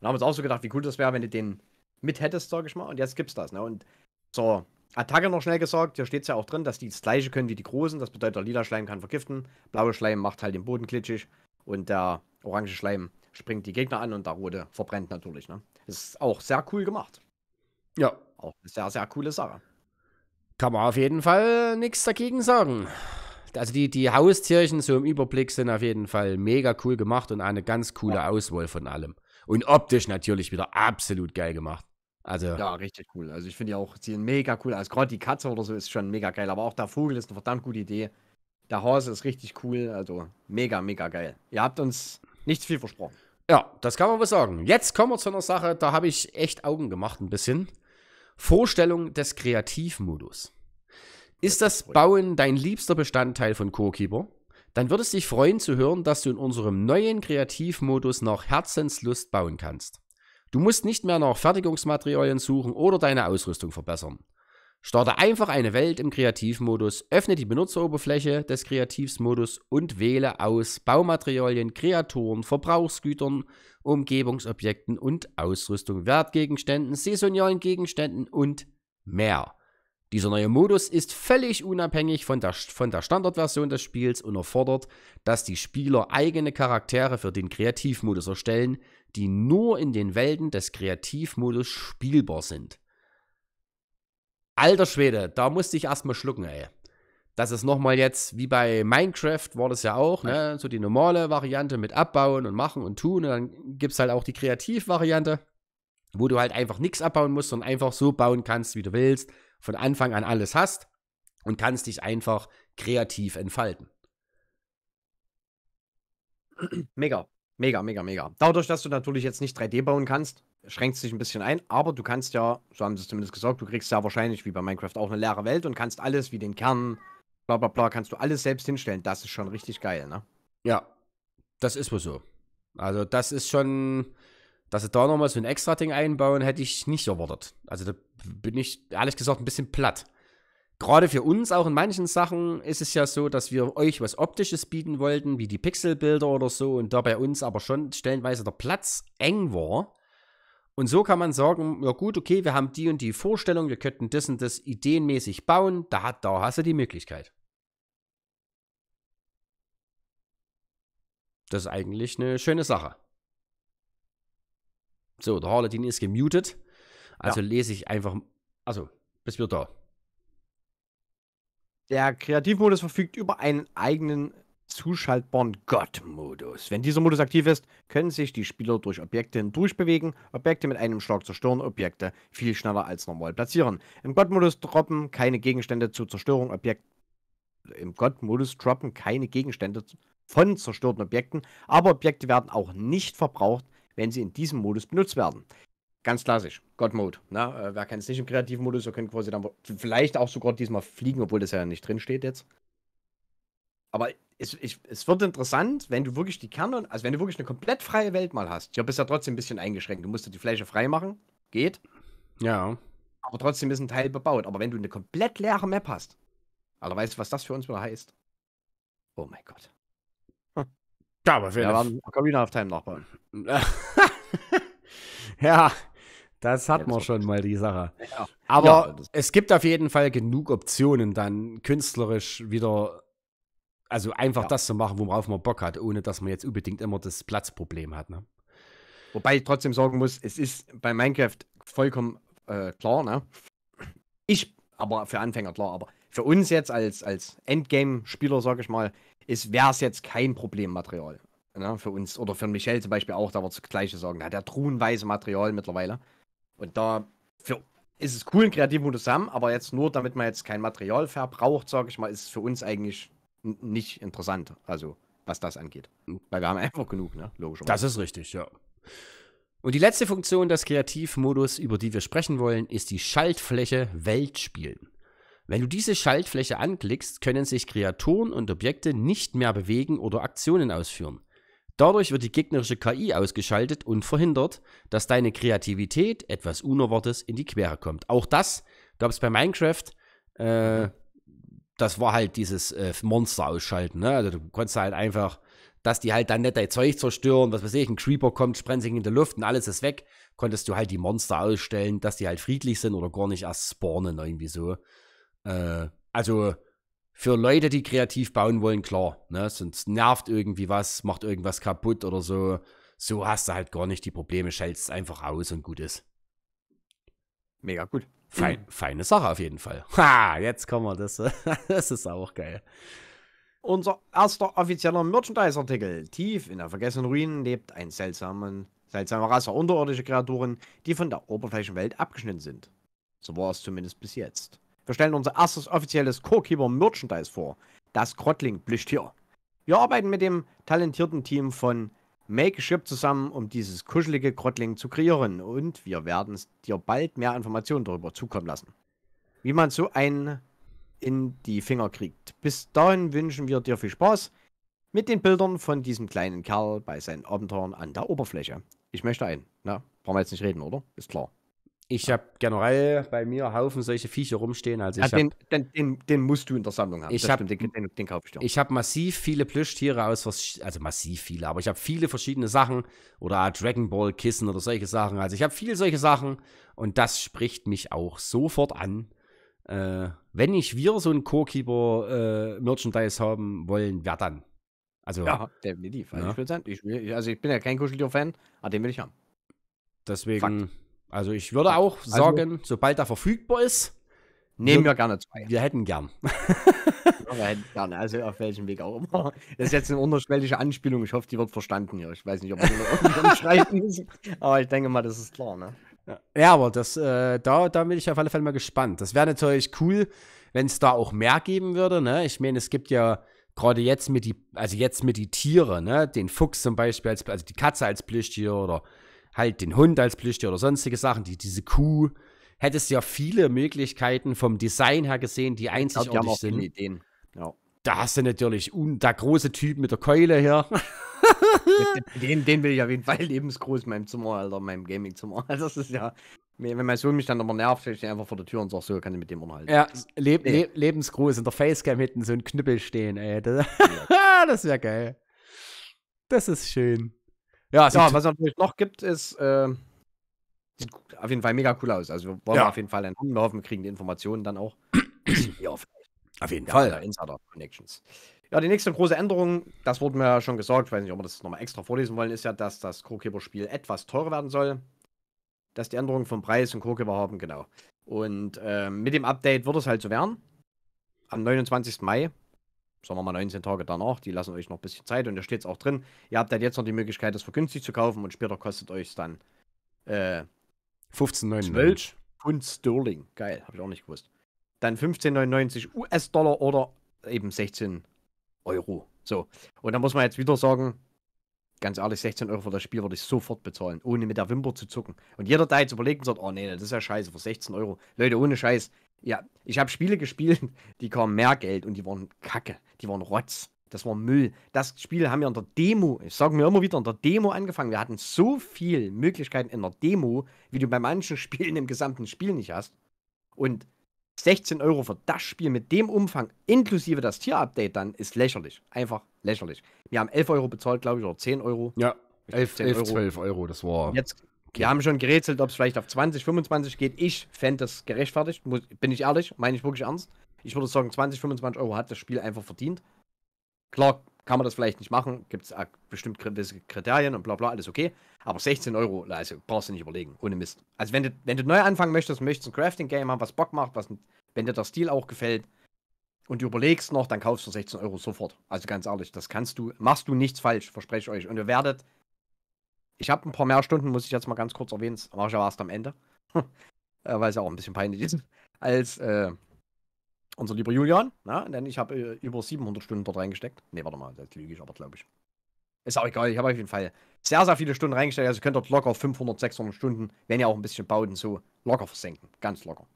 Und haben uns auch so gedacht, wie cool das wäre, wenn du den mit hättest, sag ich mal. Und jetzt gibt's das. Ne? Und zur Attacke noch schnell gesagt, hier steht es ja auch drin, dass die das gleiche können wie die großen. Das bedeutet, der lila Schleim kann vergiften, Blaue Schleim macht halt den Boden klitschig und der orange Schleim springt die Gegner an und der rote verbrennt natürlich. Ne? Ist auch sehr cool gemacht. Ja. Auch eine sehr, sehr coole Sache. Kann man auf jeden Fall nichts dagegen sagen. Also die, die Haustierchen so im Überblick sind auf jeden Fall mega cool gemacht und eine ganz coole ja. Auswahl von allem. Und optisch natürlich wieder absolut geil gemacht. Also. Ja, richtig cool. Also ich finde die auch, sie sind mega cool. Also gerade die Katze oder so ist schon mega geil. Aber auch der Vogel ist eine verdammt gute Idee. Der Hase ist richtig cool. Also mega, mega geil. Ihr habt uns nicht viel versprochen. Ja, das kann man wohl sagen. Jetzt kommen wir zu einer Sache, da habe ich echt Augen gemacht ein bisschen. Vorstellung des Kreativmodus. Ist das Bauen dein liebster Bestandteil von CoKeeper? Dann würde es dich freuen zu hören, dass du in unserem neuen Kreativmodus nach Herzenslust bauen kannst. Du musst nicht mehr nach Fertigungsmaterialien suchen oder deine Ausrüstung verbessern. Starte einfach eine Welt im Kreativmodus, öffne die Benutzeroberfläche des Kreativmodus und wähle aus Baumaterialien, Kreaturen, Verbrauchsgütern, Umgebungsobjekten und Ausrüstung, Wertgegenständen, saisonalen Gegenständen und mehr. Dieser neue Modus ist völlig unabhängig von der, von der Standardversion des Spiels und erfordert, dass die Spieler eigene Charaktere für den Kreativmodus erstellen, die nur in den Welten des Kreativmodus spielbar sind. Alter Schwede, da musste ich erstmal schlucken, ey dass es nochmal jetzt, wie bei Minecraft war das ja auch, ne? so die normale Variante mit abbauen und machen und tun. Und dann gibt es halt auch die Kreativvariante, wo du halt einfach nichts abbauen musst, sondern einfach so bauen kannst, wie du willst, von Anfang an alles hast und kannst dich einfach kreativ entfalten. Mega, mega, mega, mega. Dadurch, dass du natürlich jetzt nicht 3D bauen kannst, schränkt es dich ein bisschen ein, aber du kannst ja, so haben sie es zumindest gesagt, du kriegst ja wahrscheinlich wie bei Minecraft auch eine leere Welt und kannst alles wie den Kern bla bla bla, kannst du alles selbst hinstellen. Das ist schon richtig geil, ne? Ja, das ist wohl so. Also das ist schon, dass sie da nochmal so ein extra Ding einbauen, hätte ich nicht erwartet. Also da bin ich ehrlich gesagt ein bisschen platt. Gerade für uns auch in manchen Sachen ist es ja so, dass wir euch was Optisches bieten wollten, wie die Pixelbilder oder so, und da bei uns aber schon stellenweise der Platz eng war. Und so kann man sagen, ja gut, okay, wir haben die und die Vorstellung, wir könnten das und das ideenmäßig bauen, da, da hast du die Möglichkeit. Das ist eigentlich eine schöne Sache. So, der Harletin ist gemutet. Also ja. lese ich einfach. Also, bis wir da. Der Kreativmodus verfügt über einen eigenen zuschaltbaren God-Modus. Wenn dieser Modus aktiv ist, können sich die Spieler durch Objekte hindurch bewegen, Objekte mit einem Schlag zerstören, Objekte viel schneller als normal platzieren. Im God-Modus droppen keine Gegenstände zur Zerstörung Objekte. Im God-Modus droppen keine Gegenstände von zerstörten Objekten, aber Objekte werden auch nicht verbraucht, wenn sie in diesem Modus benutzt werden. Ganz klassisch, God Mode. Na, äh, wer kennt es nicht im kreativen Modus, der könnte quasi dann vielleicht auch sogar diesmal fliegen, obwohl das ja nicht drin steht jetzt. Aber es, ich, es wird interessant, wenn du wirklich die Kerne, also wenn du wirklich eine komplett freie Welt mal hast. Ja, bist ja trotzdem ein bisschen eingeschränkt. Du musst die Fläche frei machen. Geht. Ja. Aber trotzdem ist ein Teil bebaut. Aber wenn du eine komplett leere Map hast, Alter, weißt du, was das für uns wieder heißt? Oh mein Gott. Ja, aber wir ja, waren Ocarina of Time Nachbarn. ja, das hat Jetzt man schon mal die Sache. Ja. Aber ja, es gibt auf jeden Fall genug Optionen, dann künstlerisch wieder also einfach ja. das zu machen, worauf man Bock hat, ohne dass man jetzt unbedingt immer das Platzproblem hat. Ne? Wobei ich trotzdem sagen muss, es ist bei Minecraft vollkommen äh, klar, ne? Ich, aber für Anfänger klar, aber für uns jetzt als, als Endgame-Spieler, sage ich mal, ist, wäre es jetzt kein Problemmaterial. Ne, für uns oder für Michel zum Beispiel auch, da wird das gleiche sagen. Da hat er truhenweise Material mittlerweile. Und da für, ist es cool, einen Kreativmodus haben, aber jetzt nur, damit man jetzt kein Material verbraucht, sage ich mal, ist es für uns eigentlich nicht interessant. Also, was das angeht. Weil wir haben einfach genug, ne? Logischerweise. Das ist richtig, ja. Und die letzte Funktion des Kreativmodus, über die wir sprechen wollen, ist die Schaltfläche Weltspielen. Wenn du diese Schaltfläche anklickst, können sich Kreaturen und Objekte nicht mehr bewegen oder Aktionen ausführen. Dadurch wird die gegnerische KI ausgeschaltet und verhindert, dass deine Kreativität etwas Unerwartetes in die Quere kommt. Auch das gab es bei Minecraft. Äh, das war halt dieses äh, Monster ausschalten. Ne? Also du konntest halt einfach, dass die halt dann nicht dein Zeug zerstören, was weiß ich, ein Creeper kommt, sprennt sich in der Luft und alles ist weg. Konntest du halt die Monster ausstellen, dass die halt friedlich sind oder gar nicht erst spawnen, irgendwie so. Äh, also für Leute, die kreativ bauen wollen, klar. Ne? Sonst nervt irgendwie was, macht irgendwas kaputt oder so. So hast du halt gar nicht die Probleme, schaltest einfach aus und gut ist. Mega gut. Fein, feine Sache auf jeden Fall. Ha, jetzt kommen wir, das, das ist auch geil. Unser erster offizieller Merchandise-Artikel. Tief in der vergessenen Ruinen lebt ein seltsamen, seltsamer Rasse unterirdischer Kreaturen, die von der oberflächlichen Welt abgeschnitten sind. So war es zumindest bis jetzt. Wir stellen unser erstes offizielles Co-Keeper Merchandise vor, das Grottling blischt hier. Wir arbeiten mit dem talentierten Team von Make Ship zusammen, um dieses kuschelige Grottling zu kreieren und wir werden dir bald mehr Informationen darüber zukommen lassen. Wie man so einen in die Finger kriegt. Bis dahin wünschen wir dir viel Spaß mit den Bildern von diesem kleinen Kerl bei seinen Abenteuern an der Oberfläche. Ich möchte ein. Na, brauchen wir jetzt nicht reden, oder? Ist klar. Ich habe generell bei mir Haufen solche Viecher rumstehen. Also ich ja, den, hab, den, den, den, musst du in der Sammlung haben. Ich habe den, den, den kaufst du. Ich habe massiv viele Plüschtiere aus, also massiv viele, aber ich habe viele verschiedene Sachen oder Dragon Ball Kissen oder solche Sachen. Also ich habe viele solche Sachen und das spricht mich auch sofort an. Äh, wenn ich wir so ein Co-Keeper äh, Merchandise haben wollen, wer dann? Also, ja, definitiv. Ja. Also ne? Ich, will, also ich bin ja kein Kuscheltier-Fan, aber den will ich haben. Deswegen, Fakt. Also ich würde auch also, sagen, sobald er verfügbar ist, nehmen wir, wir gerne zwei. Wir hätten gern. wir hätten gerne, also auf welchem Weg auch immer. Das ist jetzt eine unterschwellige Anspielung. Ich hoffe, die wird verstanden hier. Ich weiß nicht, ob wir noch umschreiben müssen. Aber ich denke mal, das ist klar, ne? Ja, aber das, äh, da, da bin ich auf alle Fälle mal gespannt. Das wäre natürlich cool, wenn es da auch mehr geben würde, ne? Ich meine, es gibt ja gerade jetzt mit die, also jetzt mit die Tiere, ne? Den Fuchs zum Beispiel, als, also die Katze als Plüschtier oder halt den Hund als Plüschtier oder sonstige Sachen, die, diese Kuh. Hättest ja viele Möglichkeiten vom Design her gesehen, die einzigartig glaub, die sind. Ideen. Ja. Da hast du natürlich un der große Typ mit der Keule her. den, den will ich auf jeden Fall lebensgroß in meinem Zimmer, Alter, in meinem Gaming-Zimmer. das ist ja. Wenn mein Sohn mich dann immer nervt, stehe ich einfach vor der Tür und sage, so kann ich mit dem unterhalten. Ja, leb, nee. leb, lebensgroß in der Facecam hinten so ein Knüppel stehen, ey. Das, ja. das wäre geil. Das ist schön. Ja, ja was es natürlich noch gibt, ist, äh, sieht auf jeden Fall mega cool aus. Also wir wollen ja. auf jeden Fall einen Namen. Wir hoffen, wir kriegen die Informationen dann auch. ja, auf jeden Fall. Ja, Insider-Connections. Ja, die nächste große Änderung, das wurde mir ja schon gesagt, ich weiß nicht, ob wir das nochmal extra vorlesen wollen, ist ja, dass das Corekeeper-Spiel etwas teurer werden soll. Dass die Änderungen vom Preis und Corekeeper haben, genau. Und äh, mit dem Update wird es halt so werden. Am 29. Mai sagen wir mal 19 Tage danach, die lassen euch noch ein bisschen Zeit und da steht es auch drin. Ihr habt dann halt jetzt noch die Möglichkeit, das vergünstigt zu kaufen und später kostet euch es dann äh, 15,99 Pfund Sterling. Geil, habe ich auch nicht gewusst. Dann 15,99 US-Dollar oder eben 16 Euro. So, und da muss man jetzt wieder sagen, ganz ehrlich, 16 Euro für das Spiel würde ich sofort bezahlen, ohne mit der Wimper zu zucken. Und jeder, der jetzt überlegt und sagt, oh nee, das ist ja scheiße, für 16 Euro. Leute, ohne Scheiß, ja, ich habe Spiele gespielt, die kamen mehr Geld und die waren Kacke, die waren Rotz. Das war Müll. Das Spiel haben wir in der Demo, ich sage mir immer wieder, in der Demo angefangen. Wir hatten so viele Möglichkeiten in der Demo, wie du bei manchen Spielen im gesamten Spiel nicht hast. Und 16 Euro für das Spiel mit dem Umfang, inklusive das Tier-Update dann, ist lächerlich. Einfach lächerlich. Wir haben 11 Euro bezahlt, glaube ich, oder 10 Euro. Ja, 11, 11 Euro. 12 Euro, das war... Jetzt, Okay. Wir haben schon gerätselt, ob es vielleicht auf 20, 25 geht. Ich fände das gerechtfertigt, muss, bin ich ehrlich, meine ich wirklich ernst. Ich würde sagen, 20, 25 Euro hat das Spiel einfach verdient. Klar, kann man das vielleicht nicht machen, gibt es bestimmt gewisse Kriterien und bla bla, alles okay. Aber 16 Euro, also brauchst du nicht überlegen, ohne Mist. Also wenn du, wenn du neu anfangen möchtest, möchtest ein Crafting-Game haben, was Bock macht, was, wenn dir der Stil auch gefällt und du überlegst noch, dann kaufst du 16 Euro sofort. Also ganz ehrlich, das kannst du, machst du nichts falsch, verspreche ich euch. Und ihr werdet ich habe ein paar mehr Stunden, muss ich jetzt mal ganz kurz erwähnen. Das mache ich aber erst am Ende. Äh, weil es ja auch ein bisschen peinlich ist. Als äh, unser lieber Julian. Na? Ne, denn ich habe äh, über 700 Stunden dort reingesteckt. Ne, warte mal, das lüge ich aber, glaube ich. Ist auch egal, ich habe auf jeden Fall sehr, sehr viele Stunden reingesteckt. Also ihr könnt dort locker 500, 600 Stunden, wenn ihr auch ein bisschen baut und so, locker versenken. Ganz locker.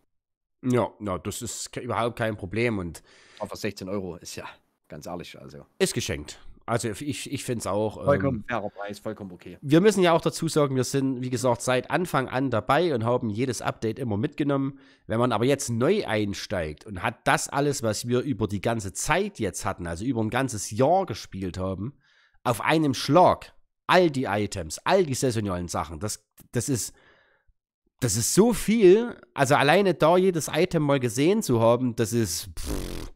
Ja, ja, das ist überhaupt kein Problem und. Aber 16 Euro ist ja, ganz ehrlich, also. Ist geschenkt. Also ich, ich finde es auch. Ähm, vollkommen ähm, fairer Preis, vollkommen okay. Wir müssen ja auch dazu sagen, wir sind, wie gesagt, seit Anfang an dabei und haben jedes Update immer mitgenommen. Wenn man aber jetzt neu einsteigt und hat das alles, was wir über die ganze Zeit jetzt hatten, also über ein ganzes Jahr gespielt haben, auf einem Schlag, all die Items, all die saisonalen Sachen, das, das ist. Das ist so viel, also alleine da jedes Item mal gesehen zu haben, das ist pff,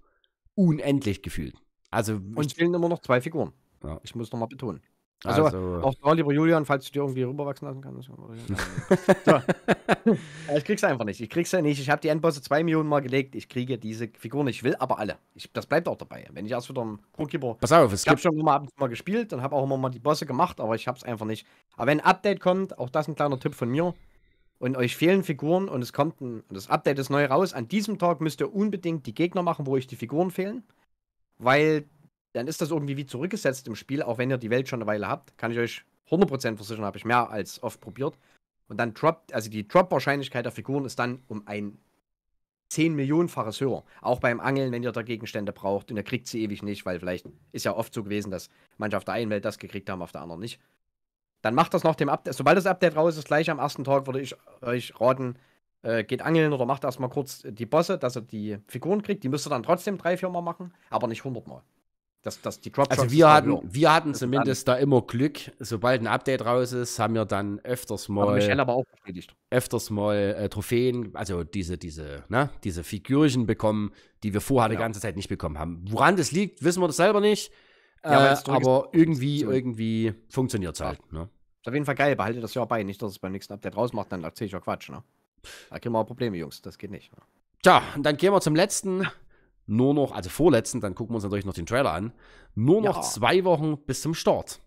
unendlich gefühlt. Also und fehlen immer noch zwei Figuren. Ja. Ich muss nochmal betonen. Also, also auch da, lieber Julian, falls du dir irgendwie rüberwachsen lassen kannst. so. ich krieg's einfach nicht. Ich krieg's ja nicht. Ich habe die Endbosse zwei Millionen Mal gelegt. Ich kriege diese Figuren Ich will aber alle. Ich, das bleibt auch dabei. Wenn ich erst wieder ein Crewkeeper. Pass auf, es Ich habe schon immer ab und zu mal gespielt und habe auch immer mal die Bosse gemacht, aber ich hab's einfach nicht. Aber wenn ein Update kommt, auch das ein kleiner Tipp von mir. Und euch fehlen Figuren und es kommt ein. Und das Update ist neu raus. An diesem Tag müsst ihr unbedingt die Gegner machen, wo euch die Figuren fehlen weil dann ist das irgendwie wie zurückgesetzt im Spiel, auch wenn ihr die Welt schon eine Weile habt. Kann ich euch 100% versichern, habe ich mehr als oft probiert. Und dann droppt, also die Drop-Wahrscheinlichkeit der Figuren ist dann um ein 10 Millionenfaches höher. Auch beim Angeln, wenn ihr da Gegenstände braucht und ihr kriegt sie ewig nicht, weil vielleicht ist ja oft so gewesen, dass manche auf der einen Welt das gekriegt haben, auf der anderen nicht. Dann macht das nach dem Update. Sobald das Update raus ist, gleich am ersten Tag würde ich euch raten, äh, geht angeln oder macht erstmal kurz die Bosse, dass er die Figuren kriegt. Die müsst ihr dann trotzdem drei, vier Mal machen, aber nicht hundertmal. Das, das, die Drop also wir hatten, wir hatten zumindest da immer Glück. Sobald ein Update raus ist, haben wir dann öfters mal, Michelle aber auch bestätigt. öfters mal äh, Trophäen, also diese, diese, ne, diese Figürchen bekommen, die wir vorher ja. die ganze Zeit nicht bekommen haben. Woran das liegt, wissen wir das selber nicht. Ja, äh, aber irgendwie, irgendwie funktioniert es halt. Ja. Ne? Ist auf jeden Fall geil, behalte das ja bei. Nicht, dass es beim nächsten Update rausmacht, dann erzähle ich ja Quatsch. Ne? Da kriegen wir auch Probleme, Jungs. Das geht nicht. Tja, und dann gehen wir zum letzten. Nur noch, also vorletzten, dann gucken wir uns natürlich noch den Trailer an. Nur noch ja. zwei Wochen bis zum Start.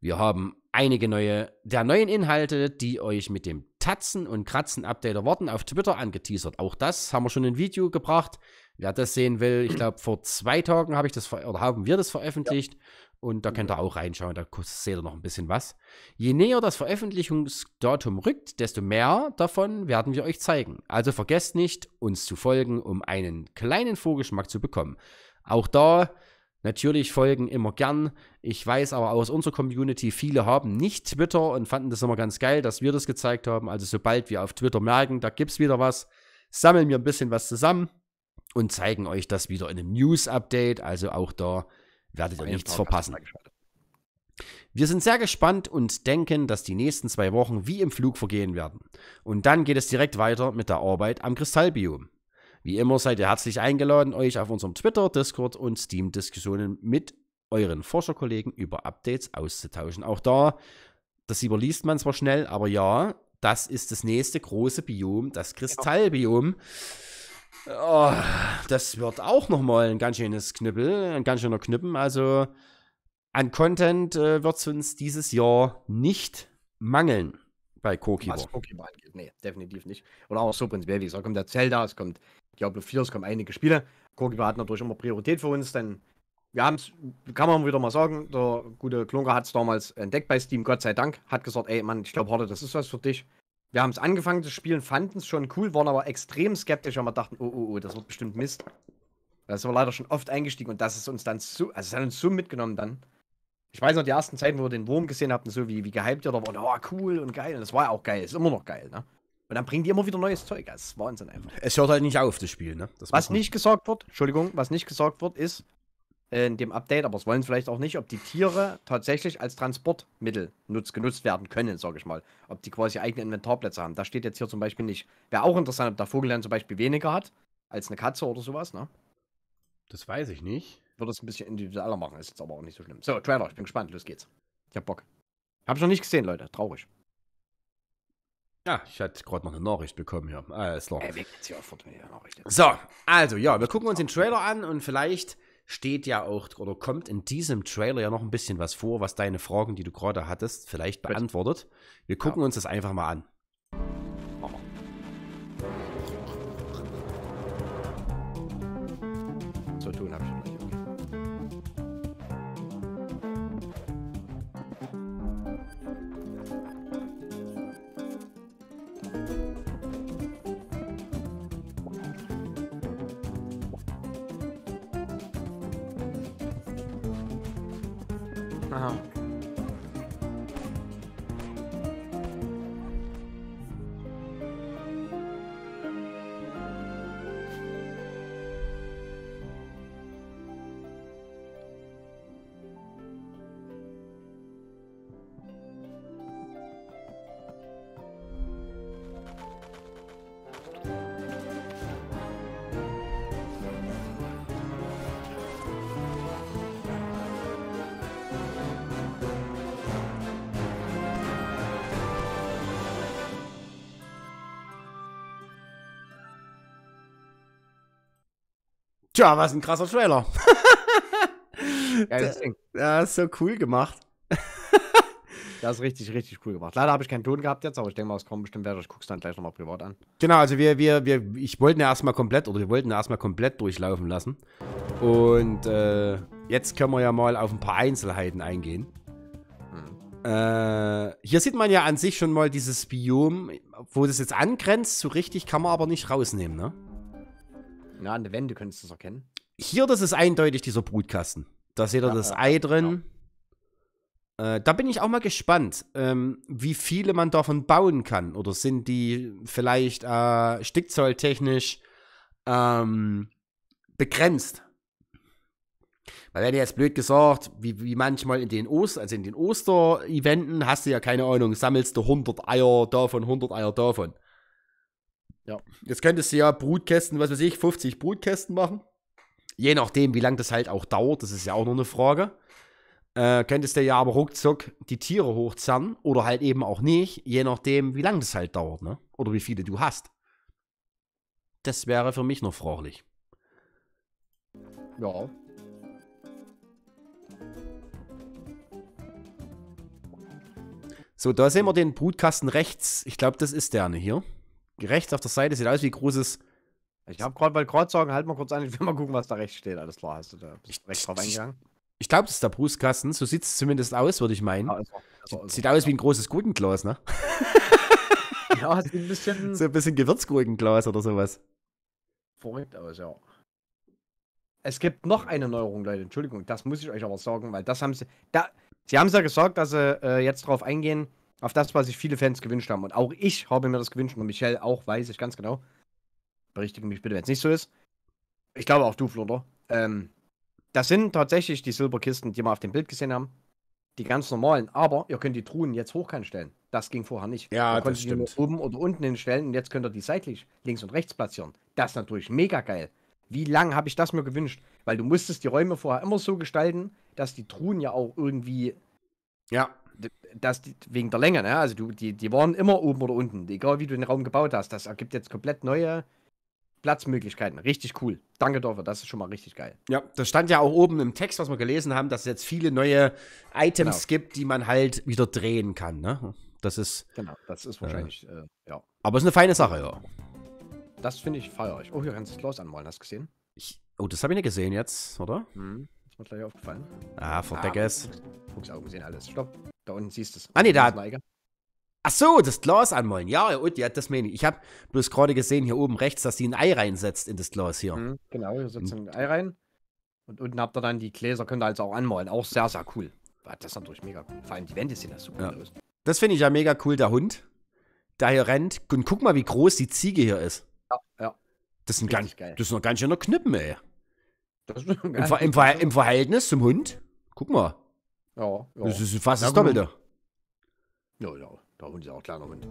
Wir haben einige neue, der neuen Inhalte, die euch mit dem Tatzen- und Kratzen-Update erwarten, auf Twitter angeteasert. Auch das haben wir schon in ein Video gebracht. Wer das sehen will, ich glaube, vor zwei Tagen habe ich das, oder haben wir das veröffentlicht. Ja. Und da mhm. könnt ihr auch reinschauen, da seht ihr noch ein bisschen was. Je näher das Veröffentlichungsdatum rückt, desto mehr davon werden wir euch zeigen. Also vergesst nicht, uns zu folgen, um einen kleinen Vorgeschmack zu bekommen. Auch da natürlich folgen immer gern. Ich weiß aber aus unserer Community, viele haben nicht Twitter und fanden das immer ganz geil, dass wir das gezeigt haben. Also sobald wir auf Twitter merken, da gibt es wieder was, sammeln wir ein bisschen was zusammen und zeigen euch das wieder in einem News-Update. Also auch da werdet ihr nichts verpassen. Wir sind sehr gespannt und denken, dass die nächsten zwei Wochen wie im Flug vergehen werden. Und dann geht es direkt weiter mit der Arbeit am Kristallbiom. Wie immer seid ihr herzlich eingeladen, euch auf unserem Twitter, Discord und Steam-Diskussionen mit euren Forscherkollegen über Updates auszutauschen. Auch da, das überliest man zwar schnell, aber ja, das ist das nächste große Biom, das genau. Kristallbiom. Genau. Oh, das wird auch nochmal ein ganz schönes Knüppel, ein ganz schöner Knüppen. Also an Content äh, wird es uns dieses Jahr nicht mangeln bei Kokibo. Was Kokibo angeht, nee, definitiv nicht. Oder auch so prinzipiell, wie gesagt, kommt der Zelda, es kommt Diablo 4, es kommen einige Spiele. Kokibo hat natürlich immer Priorität für uns, denn wir haben es, kann man wieder mal sagen, der gute Klunker hat es damals entdeckt bei Steam, Gott sei Dank, hat gesagt, ey Mann, ich glaube, Harte, das ist was für dich. Wir haben es angefangen zu spielen, fanden es schon cool, waren aber extrem skeptisch, weil wir dachten, oh, oh, oh, das wird bestimmt Mist. Da sind wir leider schon oft eingestiegen und das ist uns dann so, also es hat uns so mitgenommen dann. Ich weiß noch, die ersten Zeiten, wo wir den Wurm gesehen hatten, so wie, wie gehypt ihr da war, oh, cool und geil. Und das war ja auch geil, ist immer noch geil, ne? Und dann bringen die immer wieder neues Zeug. Das ist Wahnsinn einfach. Es hört halt nicht auf, das Spiel, ne? Das was nicht gesagt wird, Entschuldigung, was nicht gesagt wird, ist, äh, in dem Update, aber es wollen vielleicht auch nicht, ob die Tiere tatsächlich als Transportmittel nutz, genutzt werden können, sage ich mal. Ob die quasi eigene Inventarplätze haben. Das steht jetzt hier zum Beispiel nicht. Wäre auch interessant, ob der Vogel dann zum Beispiel weniger hat als eine Katze oder sowas, ne? Das weiß ich nicht. Würde es ein bisschen individueller machen, ist jetzt aber auch nicht so schlimm. So, Trailer, ich bin gespannt, los geht's. Ich hab Bock. Hab ich noch nicht gesehen, Leute, traurig. Ja, ich hatte gerade noch eine Nachricht bekommen hier. Alles ah, klar. Äh, so, also ja, wir gucken uns den Trailer an und vielleicht steht ja auch oder kommt in diesem Trailer ja noch ein bisschen was vor, was deine Fragen, die du gerade hattest, vielleicht beantwortet. Wir gucken ja. uns das einfach mal an. Tja, was ein krasser Trailer. Geiles Ding. Ja, ist so cool gemacht. Das ist richtig, richtig cool gemacht. Leider habe ich keinen Ton gehabt jetzt, aber ich denke mal, es kommt bestimmt werde Ich gucke es dann gleich nochmal privat an. Genau, also wir, wir, wir, ich wollte ja erstmal komplett, oder wir wollten ja erstmal komplett durchlaufen lassen. Und äh, jetzt können wir ja mal auf ein paar Einzelheiten eingehen. Hm. Äh, hier sieht man ja an sich schon mal dieses Biom, wo das jetzt angrenzt, so richtig kann man aber nicht rausnehmen, ne? Ja, an der Wende könntest du es erkennen. Hier, das ist eindeutig dieser Brutkasten. Da seht ihr ja, das äh, Ei drin. Ja. Genau. Äh, da bin ich auch mal gespannt, ähm, wie viele man davon bauen kann. Oder sind die vielleicht äh, stickzolltechnisch ähm, begrenzt? Weil wenn ja jetzt blöd gesagt, wie, wie manchmal in den Oster, also in den Oster-Eventen hast du ja keine Ahnung, sammelst du 100 Eier davon, 100 Eier davon. Ja. Jetzt könntest du ja Brutkästen, was weiß ich, 50 Brutkästen machen. Je nachdem, wie lange das halt auch dauert, das ist ja auch nur eine Frage. Äh, könntest du ja aber ruckzuck die Tiere hochzerren oder halt eben auch nicht, je nachdem, wie lange das halt dauert, ne? Oder wie viele du hast. Das wäre für mich noch fraglich. Ja. So, da sehen wir den Brutkasten rechts. Ich glaube, das ist der eine hier rechts auf der Seite sieht aus wie großes. Ich habe gerade bei Kreuzaugen, halt mal kurz an, ich will mal gucken, was da rechts steht. Alles klar, hast du da bist recht drauf eingegangen. Ich glaube, das ist der Brustkasten. So sieht es zumindest aus, würde ich meinen. Ja, also, also, also, sieht aus wie ein großes Gurkenglas, ne? ja, sieht ein bisschen. So ein bisschen Gewürzgurkenglas oder sowas. Verrückt aus, ja. Es gibt noch eine Neuerung, Leute. Entschuldigung, das muss ich euch aber sagen, weil das haben sie. Da, sie haben es ja gesagt, dass sie äh, jetzt drauf eingehen, auf das, was sich viele Fans gewünscht haben. Und auch ich habe mir das gewünscht. Und Michelle auch, weiß ich ganz genau. Berichtige mich bitte, wenn es nicht so ist. Ich glaube auch du, Flodder. Ähm, das sind tatsächlich die Silberkisten, die wir auf dem Bild gesehen haben. Die ganz normalen. Aber ihr könnt die Truhen jetzt hoch stellen. Das ging vorher nicht. Ja, da das stimmt. Die oben oder unten hinstellen und jetzt könnt ihr die seitlich links und rechts platzieren. Das ist natürlich mega geil. Wie lange habe ich das mir gewünscht? Weil du musstest die Räume vorher immer so gestalten, dass die Truhen ja auch irgendwie ja das wegen der Länge, ne? Also du, die, die waren immer oben oder unten, egal wie du den Raum gebaut hast. Das ergibt jetzt komplett neue Platzmöglichkeiten. Richtig cool. Danke dafür, das ist schon mal richtig geil. Ja, das stand ja auch oben im Text, was wir gelesen haben, dass es jetzt viele neue Items genau. gibt, die man halt wieder drehen kann, ne? Das ist. Genau, das ist äh, wahrscheinlich, äh, äh, ja. Aber es ist eine feine Sache, ja. Das finde ich feier ich. Oh, hier kannst du Klaus anmalen, hast du gesehen? Ich, oh, das habe ich nicht gesehen jetzt, oder? Mhm. Ist mir gleich aufgefallen. Ah, verdeck ah, es. Fuchs Augen sehen alles. Stopp. Da unten siehst du es. Ah, nee, da. Ach so, das Glas anmalen. Ja, ja, ja, das meine ich. Ich habe bloß gerade gesehen, hier oben rechts, dass die ein Ei reinsetzt in das Glas hier. Mhm, genau, hier setzt mhm. ein Ei rein. Und unten habt ihr dann die Gläser, könnt ihr also auch anmalen. Auch sehr, sehr cool. Das ist natürlich mega cool. Vor allem die Wände sehen das super ja. aus. Das finde ich ja mega cool, der Hund, der hier rennt. Und guck mal, wie groß die Ziege hier ist. Ja, ja. Das ist, ein ganz, geil. das ist noch ganz schöner Knippen, ey. Im, Ver Im, Ver ne? Im, Verhältnis zum Hund? Guck mal. Ja, ja. Das ist fast das Doppelte. Ja, ja. Der Hund ist auch ein kleiner Hund.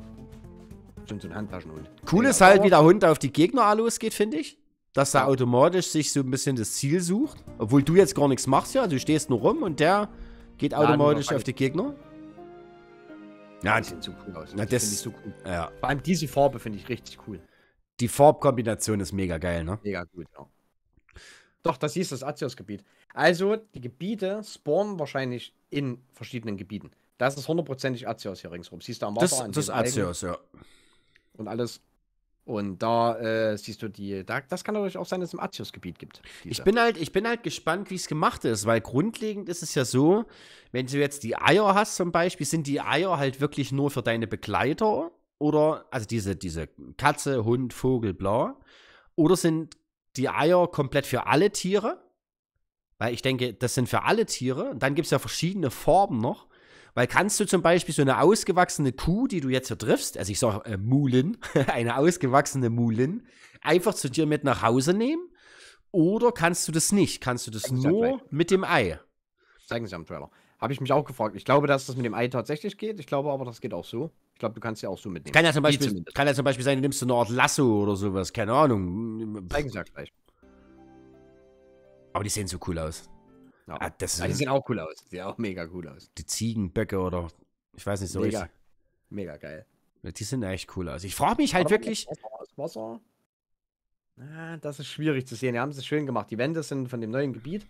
Schon so ein Handtaschenhund. Cool ja, ist halt, wie der Hund auf die Gegner losgeht, finde ich. Dass er ja. automatisch sich so ein bisschen das Ziel sucht. Obwohl du jetzt gar nichts machst, ja. Du stehst nur rum und der geht ja, automatisch auf die Gegner. Ja, die sehen so cool aus. Na, das, das so cool. Ja. Vor allem diese Farbe finde ich richtig cool. Die Farbkombination ist mega geil, ne? Mega gut, ja. Doch, das hieß das Azios-Gebiet. Also, die Gebiete spawnen wahrscheinlich in verschiedenen Gebieten. Das ist hundertprozentig Azios hier ringsrum. Siehst du am Wasser? Das, an das ist Azios, ja. Und alles. Und da äh, siehst du die, da, das kann natürlich auch sein, dass es im Azios-Gebiet gibt. Ich bin halt, ich bin halt gespannt, wie es gemacht ist, weil grundlegend ist es ja so, wenn du jetzt die Eier hast zum Beispiel, sind die Eier halt wirklich nur für deine Begleiter oder, also diese, diese Katze, Hund, Vogel, bla. Oder sind die Eier komplett für alle Tiere. Weil ich denke, das sind für alle Tiere. Und dann gibt es ja verschiedene Formen noch. Weil kannst du zum Beispiel so eine ausgewachsene Kuh, die du jetzt hier triffst, also ich sage äh, Mulin, eine ausgewachsene Mulin, einfach zu dir mit nach Hause nehmen? Oder kannst du das nicht? Kannst du das Zeigen nur mit dem Ei? Zeigen Sie am Trailer. Habe ich mich auch gefragt. Ich glaube, dass das mit dem Ei tatsächlich geht. Ich glaube aber, das geht auch so. Ich glaube, du kannst ja auch so mitnehmen. Kann ja zum Beispiel, kann ja zum Beispiel sein, nimmst du eine Art Lasso oder sowas. Keine Ahnung. Zeigen sie gleich. Aber die sehen so cool aus. Ja. Ah, das ja, die sehen auch cool aus. Die sehen auch mega cool aus. Die Ziegenböcke oder ich weiß nicht so mega. richtig. Mega geil. Die sind echt cool aus. Ich frage mich halt oder wirklich. Das Wasser. Ah, das ist schwierig zu sehen. Die haben es schön gemacht. Die Wände sind von dem neuen Gebiet.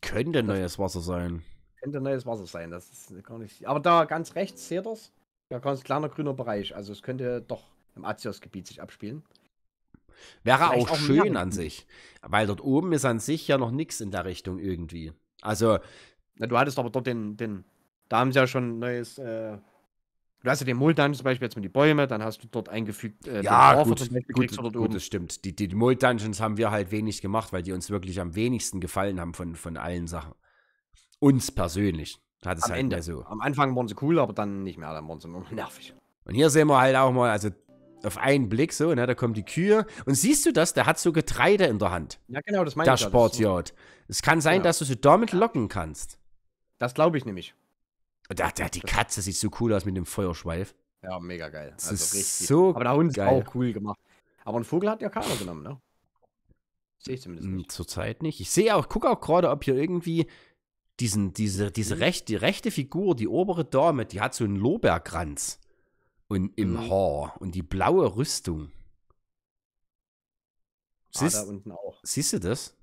Könnte neues Wasser sein. Könnte neues Wasser sein. Das ist gar nicht. Aber da ganz rechts seht ihr es. Ja, ganz kleiner grüner Bereich. Also es könnte doch im Azios-Gebiet sich abspielen. Wäre auch, auch, schön an sich, weil dort oben ist an sich ja noch nichts in der Richtung irgendwie. Also. Na, du hattest aber dort den, den da haben sie ja schon neues. Äh, du hast ja den Muldan zum Beispiel jetzt mit die Bäume, dann hast du dort eingefügt. Äh, ja, Dorf, gut, gut, gut das stimmt. Die, die, die Mulddungeons haben wir halt wenig gemacht, weil die uns wirklich am wenigsten gefallen haben von, von allen Sachen. Uns persönlich. Hat es am halt Ende. Mehr so. Am Anfang waren sie cool, aber dann nicht mehr. Dann waren sie nur nervig. Und hier sehen wir halt auch mal, also auf einen Blick so, ne, da kommen die Kühe. Und siehst du das? Der hat so Getreide in der Hand. Ja, genau, das meine der ich. Der Sportjod. So. Es kann sein, genau. dass du sie damit locken kannst. Das glaube ich nämlich. Und da, da, die Katze sieht so cool aus mit dem Feuerschweif. Ja, mega geil. Das also richtig. So Aber der Hund geil. ist auch cool gemacht. Aber ein Vogel hat ja keiner genommen, ne? Sehe ich zumindest hm, nicht. Zurzeit nicht. Ich sehe auch, gucke auch gerade, ob hier irgendwie diesen, diese, diese mhm. rechte, die rechte Figur, die obere Dame, die hat so einen Lorbeerkranz und im mhm. Haar und die blaue Rüstung. Ah, siehst, ah, da unten auch. Siehst du das?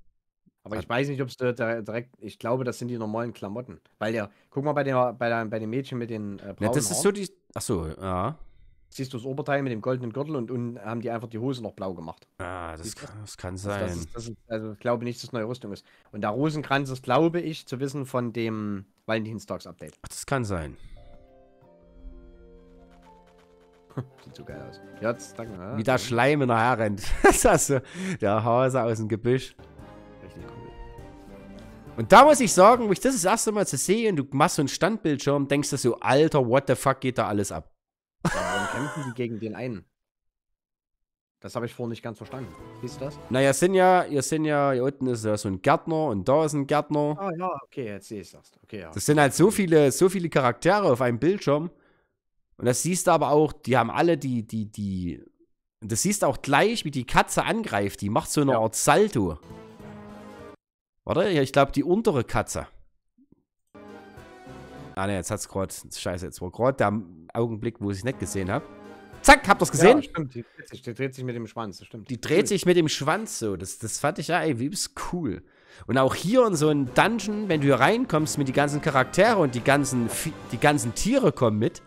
Aber ich weiß nicht, ob es direkt. Ich glaube, das sind die normalen Klamotten. Weil der, guck mal bei, den, bei, der, bei dem Mädchen mit den äh, braunen ja, Das ist so die. Achso, ja siehst du das Oberteil mit dem goldenen Gürtel und unten haben die einfach die Hose noch blau gemacht. Ah, das, kann, das kann sein. Also, das ist, das ist, also ich glaube nicht, dass es neue Rüstung ist. Und der Rosenkranz ist, glaube ich, zu wissen von dem Valentinstags-Update. Ach, das kann sein. Sieht so geil aus. Ja, danke. Ja. Wie der Schleim in der das rennt. Der Hase aus dem Gebüsch. Richtig cool. Und da muss ich sagen, wo ich das das erste Mal zu sehen, du machst so einen Standbildschirm, denkst du so, Alter, what the fuck geht da alles ab? warum kämpfen die gegen den einen? Das habe ich vorhin nicht ganz verstanden. Siehst du das? Naja, ihr Jasinja, ja, hier unten ist ja so ein Gärtner und da ist ein Gärtner. Ah ja, okay, jetzt sehe ich das. Okay, ja. Das sind halt so viele, so viele Charaktere auf einem Bildschirm. Und das siehst du aber auch, die haben alle die, die, die. Das siehst du auch gleich, wie die Katze angreift. Die macht so eine ja. Art Salto. Warte, ich glaube, die untere Katze. Ah ne, jetzt hat's gerade. Scheiße, jetzt war gerade der Augenblick, wo ich es nicht gesehen habe. Zack, habt ihr's gesehen? Ja, stimmt. Die dreht, sich, die dreht sich mit dem Schwanz, das stimmt. Die dreht sich mit dem Schwanz so. Das, das fand ich ja, ey, wie cool. Und auch hier in so einem Dungeon, wenn du hier reinkommst mit die ganzen Charaktere und die ganzen, die ganzen Tiere kommen mit,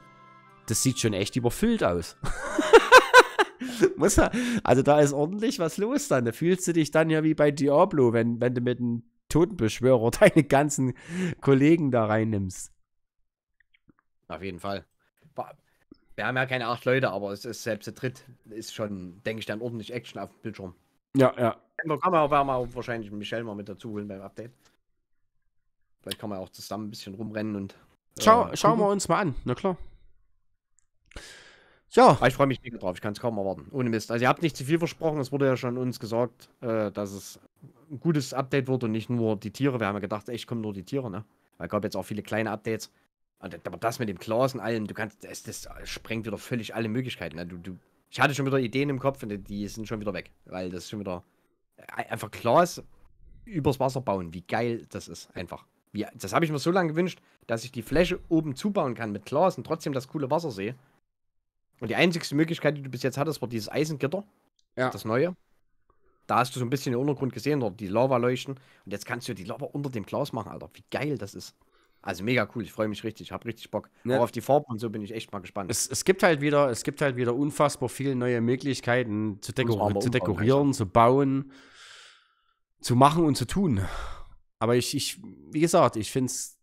das sieht schon echt überfüllt aus. Muss also da ist ordentlich was los dann. Da fühlst du dich dann ja wie bei Diablo, wenn, wenn du mit einem Totenbeschwörer deine ganzen Kollegen da reinnimmst. Auf jeden Fall. Wir haben ja keine acht Leute, aber es ist selbst der Dritt ist schon, denke ich, dann ordentlich Action auf dem Bildschirm. Ja, ja. Da kann man auch, auch wahrscheinlich Michelle mal mit dazu holen beim Update. Vielleicht kann man auch zusammen ein bisschen rumrennen und. Äh, Schau, schauen wir uns mal an, na klar. Ja. Ah, ich freue mich mega drauf, ich kann es kaum erwarten. Ohne Mist. Also ihr habt nicht zu viel versprochen, es wurde ja schon uns gesagt, äh, dass es ein gutes Update wird und nicht nur die Tiere. Wir haben ja gedacht, echt kommen nur die Tiere, ne? Weil es gab jetzt auch viele kleine Updates. Aber das mit dem Klaus und allem, du kannst, das, das sprengt wieder völlig alle Möglichkeiten. Ne? Du, du, ich hatte schon wieder Ideen im Kopf und die sind schon wieder weg, weil das ist schon wieder äh, einfach Klaus übers Wasser bauen, wie geil das ist, einfach. Wie, das habe ich mir so lange gewünscht, dass ich die Fläche oben zubauen kann mit Glas und trotzdem das coole Wasser sehe. Und die einzigste Möglichkeit, die du bis jetzt hattest, war dieses Eisengitter. Ja. Das neue. Da hast du so ein bisschen den Untergrund gesehen, dort die Lava leuchten. Und jetzt kannst du die Lava unter dem Glas machen, Alter. Wie geil das ist. Also mega cool, ich freue mich richtig, habe richtig Bock. Ja. Ne? Auch auf die Farben und so bin ich echt mal gespannt. Es, es, gibt halt wieder, es gibt halt wieder unfassbar viele neue Möglichkeiten zu, dekor zu dekorieren, zu bauen, zu machen und zu tun. Aber ich, ich wie gesagt, ich finde es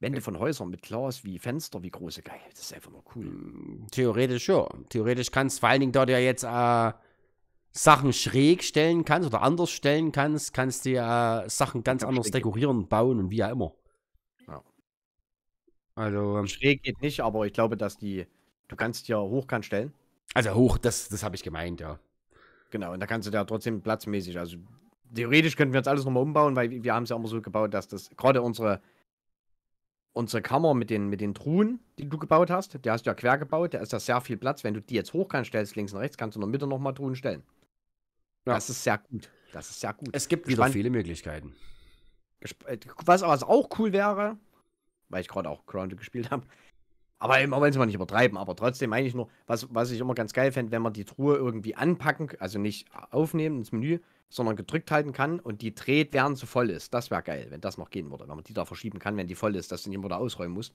Wände von Häusern mit Glas wie Fenster, wie große geil. Das ist einfach nur cool. Mm, theoretisch ja. Theoretisch kannst du vor allen Dingen, da du ja jetzt äh, Sachen schräg stellen kannst oder anders stellen kannst, kannst du ja äh, Sachen ganz anders dekorieren, bauen und wie ja immer. Also. Ähm Schräg geht nicht, aber ich glaube, dass die. Du kannst ja hochkant stellen. Also hoch, das, das habe ich gemeint, ja. Genau, und da kannst du ja trotzdem platzmäßig. Also theoretisch könnten wir jetzt alles nochmal umbauen, weil wir haben es ja immer so gebaut, dass das gerade unsere, unsere Kammer mit den, mit den Truhen, die du gebaut hast, die hast du ja quer gebaut, da ist da sehr viel Platz. Wenn du die jetzt hochkant stellst, links und rechts, kannst du in der Mitte nochmal Truhen stellen. Ja. Das ist sehr gut. Das ist sehr gut. Es gibt wieder viele Möglichkeiten. Äh, was, was auch cool wäre, weil ich gerade auch Grounded gespielt habe. Aber wollen Moment mal nicht übertreiben, aber trotzdem meine ich nur, was, was ich immer ganz geil fände, wenn man die Truhe irgendwie anpacken, also nicht aufnehmen ins Menü, sondern gedrückt halten kann und die dreht, während sie voll ist. Das wäre geil, wenn das noch gehen würde, wenn man die da verschieben kann, wenn die voll ist, dass du immer da ausräumen musst.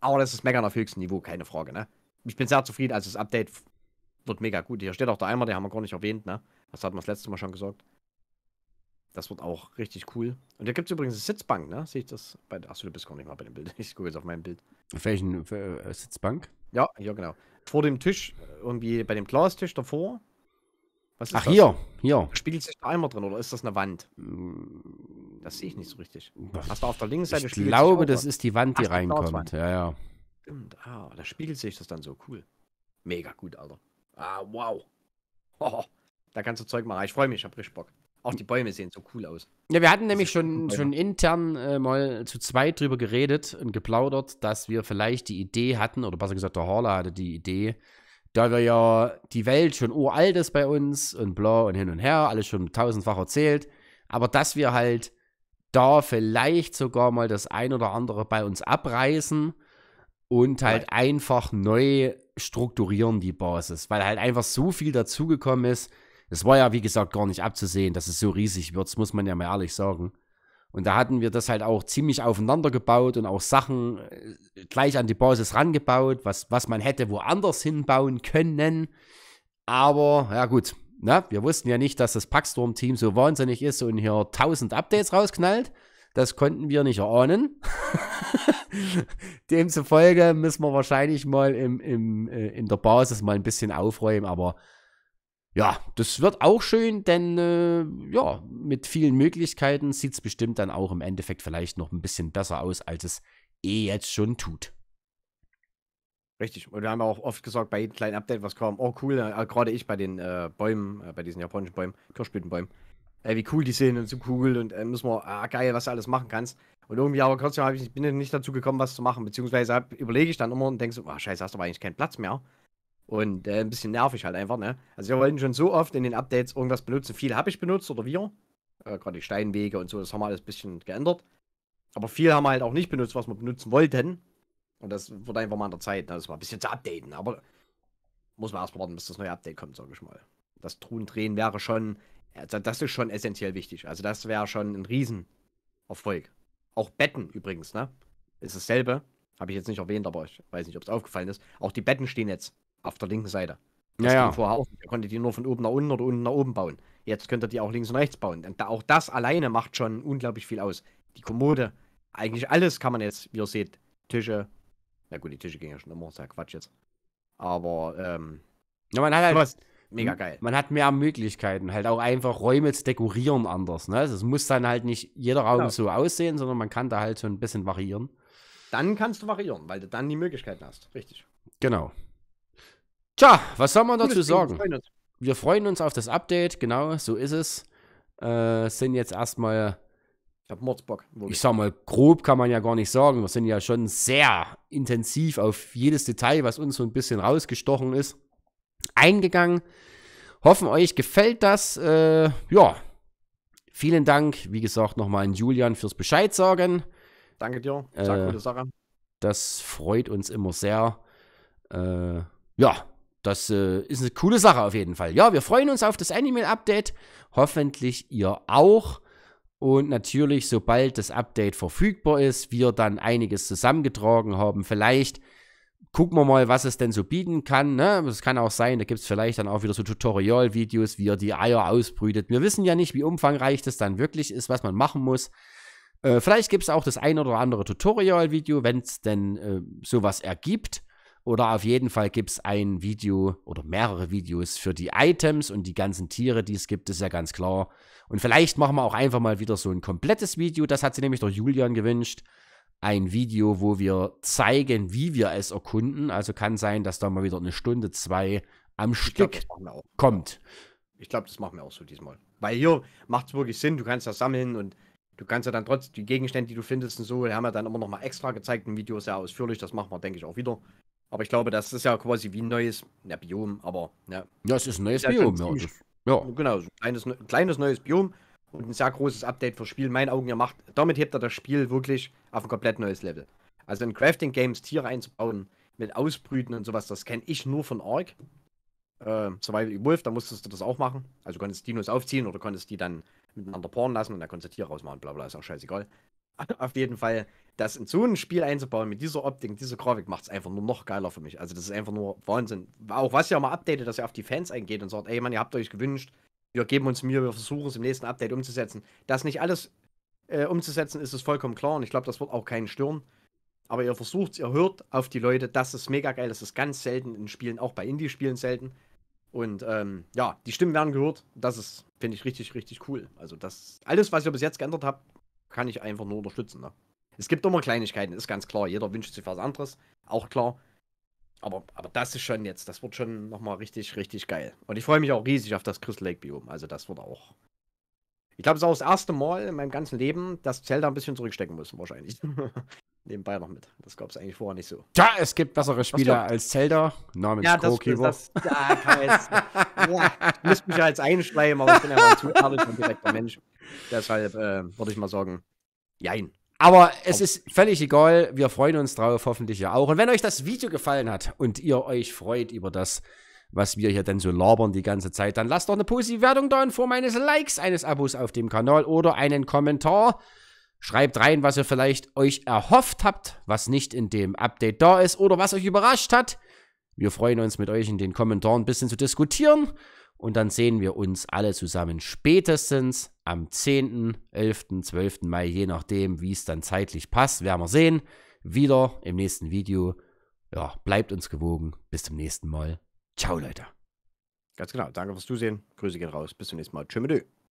Aber das ist mega auf höchstem Niveau, keine Frage, ne? Ich bin sehr zufrieden, also das Update wird mega gut. Hier steht auch der Eimer, den haben wir gar nicht erwähnt, ne? Das hatten wir das letzte Mal schon gesagt. Das wird auch richtig cool. Und da gibt es übrigens eine Sitzbank, ne? Sehe ich das? Bei, achso, du bist gar nicht mal bei dem Bild. Ich gucke jetzt auf meinem Bild. welchen äh, Sitzbank? Ja, ja, genau. Vor dem Tisch, äh, irgendwie bei dem Glastisch davor. Ach, das? hier, hier. Spiegelt sich da einmal drin oder ist das eine Wand? Mm. Das sehe ich nicht so richtig. Hast du auf der linken Seite Ich glaube, das ist die Wand, die Ach, reinkommt. Ja, ja. Stimmt, ah, da spiegelt sich das dann so cool. Mega gut, Alter. Ah, wow. Oh, da kannst du Zeug machen. Ich freue mich, ich habe richtig Bock. Auch die Bäume sehen so cool aus. Ja, wir hatten nämlich schon, schon intern äh, mal zu zweit drüber geredet und geplaudert, dass wir vielleicht die Idee hatten, oder besser gesagt, der Horla hatte die Idee, da wir ja die Welt schon uralt ist bei uns und bla und hin und her, alles schon tausendfach erzählt, aber dass wir halt da vielleicht sogar mal das ein oder andere bei uns abreißen und halt ja. einfach neu strukturieren die Basis, weil halt einfach so viel dazugekommen ist, es war ja, wie gesagt, gar nicht abzusehen, dass es so riesig wird, das muss man ja mal ehrlich sagen. Und da hatten wir das halt auch ziemlich aufeinander gebaut und auch Sachen äh, gleich an die Basis rangebaut, was, was man hätte woanders hinbauen können. Aber ja gut, ne? wir wussten ja nicht, dass das Packstorm-Team so wahnsinnig ist und hier 1000 Updates rausknallt. Das konnten wir nicht erahnen. Demzufolge müssen wir wahrscheinlich mal im, im, äh, in der Basis mal ein bisschen aufräumen, aber ja, das wird auch schön, denn äh, ja, mit vielen Möglichkeiten sieht es bestimmt dann auch im Endeffekt vielleicht noch ein bisschen besser aus, als es eh jetzt schon tut. Richtig. Und wir haben auch oft gesagt, bei jedem kleinen Update, was kam, oh cool, äh, gerade ich bei den äh, Bäumen, äh, bei diesen japanischen Bäumen, Kirschblütenbäumen, wie cool die sind und so cool und äh, müssen wir, ah geil, was du alles machen kannst. Und irgendwie, aber trotzdem ich, bin ich nicht dazu gekommen, was zu machen. Beziehungsweise überlege ich dann immer und denke so, ah, scheiße, hast du aber eigentlich keinen Platz mehr. Und äh, ein bisschen nervig halt einfach, ne? Also wir wollten schon so oft in den Updates irgendwas benutzen. Viel habe ich benutzt oder wir. Äh, Gerade die Steinwege und so, das haben wir alles ein bisschen geändert. Aber viel haben wir halt auch nicht benutzt, was wir benutzen wollten. Und das wird einfach mal an der Zeit, ne? das mal ein bisschen zu updaten. Aber muss man erst warten, bis das neue Update kommt, sage ich mal. Das Truhen drehen wäre schon, also das ist schon essentiell wichtig. Also das wäre schon ein Riesenerfolg. Auch Betten übrigens, ne? Ist dasselbe. Habe ich jetzt nicht erwähnt, aber ich weiß nicht, ob es aufgefallen ist. Auch die Betten stehen jetzt auf der linken Seite. Das ja, ja. vorher auch. Ihr konntet die nur von oben nach unten oder unten nach oben bauen. Jetzt könnt ihr die auch links und rechts bauen. Und auch das alleine macht schon unglaublich viel aus. Die Kommode, eigentlich alles kann man jetzt, wie ihr seht, Tische. Na gut, die Tische gehen ja schon immer, sehr ja Quatsch jetzt. Aber, ähm. Ja, man hat halt. Mega geil. Man hat mehr Möglichkeiten, halt auch einfach Räume zu dekorieren anders. Ne? Also es muss dann halt nicht jeder Raum genau. so aussehen, sondern man kann da halt so ein bisschen variieren. Dann kannst du variieren, weil du dann die Möglichkeiten hast. Richtig. Genau. Tja, was soll man dazu sagen? Wir freuen uns auf das Update, genau, so ist es. Äh, sind jetzt erstmal. Ich hab Mordsbock. Ich sag mal, grob kann man ja gar nicht sagen. Wir sind ja schon sehr intensiv auf jedes Detail, was uns so ein bisschen rausgestochen ist, eingegangen. Hoffen euch gefällt das. Äh, ja, vielen Dank, wie gesagt, nochmal an Julian fürs Bescheid sagen. Danke dir. Sag äh, gute Sache. Das freut uns immer sehr. Äh, ja, das äh, ist eine coole Sache auf jeden Fall. Ja, wir freuen uns auf das Animal-Update. Hoffentlich ihr auch. Und natürlich, sobald das Update verfügbar ist, wir dann einiges zusammengetragen haben. Vielleicht gucken wir mal, was es denn so bieten kann. Ne? Es kann auch sein, da gibt es vielleicht dann auch wieder so Tutorial-Videos, wie ihr die Eier ausbrütet. Wir wissen ja nicht, wie umfangreich das dann wirklich ist, was man machen muss. Äh, vielleicht gibt es auch das ein oder andere Tutorial-Video, wenn es denn äh, sowas ergibt. Oder auf jeden Fall gibt es ein Video oder mehrere Videos für die Items und die ganzen Tiere, die es gibt, ist ja ganz klar. Und vielleicht machen wir auch einfach mal wieder so ein komplettes Video. Das hat sich nämlich der Julian gewünscht. Ein Video, wo wir zeigen, wie wir es erkunden. Also kann sein, dass da mal wieder eine Stunde, zwei am ich Stück glaub, kommt. Ich glaube, das machen wir auch so diesmal. Weil hier macht es wirklich Sinn. Du kannst das sammeln und Du kannst ja dann trotzdem die Gegenstände, die du findest und so, die haben ja dann immer noch mal extra gezeigt im Video sehr ausführlich. Das machen wir, denke ich, auch wieder. Aber ich glaube, das ist ja quasi wie ein neues ja, Biom, aber ja. Ja, es ist ein neues ist Biom, ja. ja. Genau, so ein kleines, ein kleines neues Biom und ein sehr großes Update fürs Spiel, in meinen Augen ihr macht, Damit hebt er das Spiel wirklich auf ein komplett neues Level. Also in Crafting Games Tiere einzubauen, mit Ausbrüten und sowas, das kenne ich nur von Org. Äh, Survival Wolf, da musstest du das auch machen. Also konntest du Dinos aufziehen oder konntest die dann miteinander paaren lassen und dann konntest du Tiere rausmachen, bla bla, ist auch scheißegal. auf jeden Fall, das in so ein Spiel einzubauen mit dieser Optik, dieser Grafik, macht es einfach nur noch geiler für mich. Also das ist einfach nur Wahnsinn. Auch was ihr mal updatet, dass ihr auf die Fans eingeht und sagt, ey Mann, ihr habt euch gewünscht, wir geben uns Mühe, wir versuchen es im nächsten Update umzusetzen. Das nicht alles äh, umzusetzen, ist es vollkommen klar und ich glaube, das wird auch keinen stören. Aber ihr versucht, ihr hört auf die Leute, das ist mega geil, das ist ganz selten in Spielen, auch bei Indie-Spielen selten. Und ähm, ja, die Stimmen werden gehört. Das ist, finde ich, richtig, richtig cool. Also das alles, was ihr bis jetzt geändert habt, kann ich einfach nur unterstützen. Ne? Es gibt immer Kleinigkeiten, ist ganz klar. Jeder wünscht sich was anderes, auch klar. Aber, aber das ist schon jetzt, das wird schon nochmal richtig, richtig geil. Und ich freue mich auch riesig auf das Crystal Lake Biom. Also das wird auch. Ich glaube, es ist auch das erste Mal in meinem ganzen Leben, dass Zelda ein bisschen zurückstecken muss, wahrscheinlich. Nebenbei noch mit. Das gab es eigentlich vorher nicht so. Ja, es gibt bessere Spieler als Zelda namens ja, das, Goalkeeper. Das, das, ja, kann jetzt, ja, ich muss mich ja jetzt einschleimen, aber ich bin ja mal zu ehrlich und direkter Mensch. Deshalb äh, würde ich mal sagen, jein. Aber es ist völlig egal. Wir freuen uns drauf, hoffentlich ja auch. Und wenn euch das Video gefallen hat und ihr euch freut über das, was wir hier denn so labern die ganze Zeit, dann lasst doch eine positive Wertung da in Form eines Likes, eines Abos auf dem Kanal oder einen Kommentar. Schreibt rein, was ihr vielleicht euch erhofft habt, was nicht in dem Update da ist oder was euch überrascht hat. Wir freuen uns mit euch in den Kommentaren ein bisschen zu diskutieren. Und dann sehen wir uns alle zusammen spätestens am 10., 11., 12. Mai, je nachdem, wie es dann zeitlich passt, werden wir sehen. Wieder im nächsten Video. Ja, bleibt uns gewogen. Bis zum nächsten Mal. Ciao, Leute. Ganz genau. Danke fürs Zusehen. Grüße gehen raus. Bis zum nächsten Mal. Tschüss.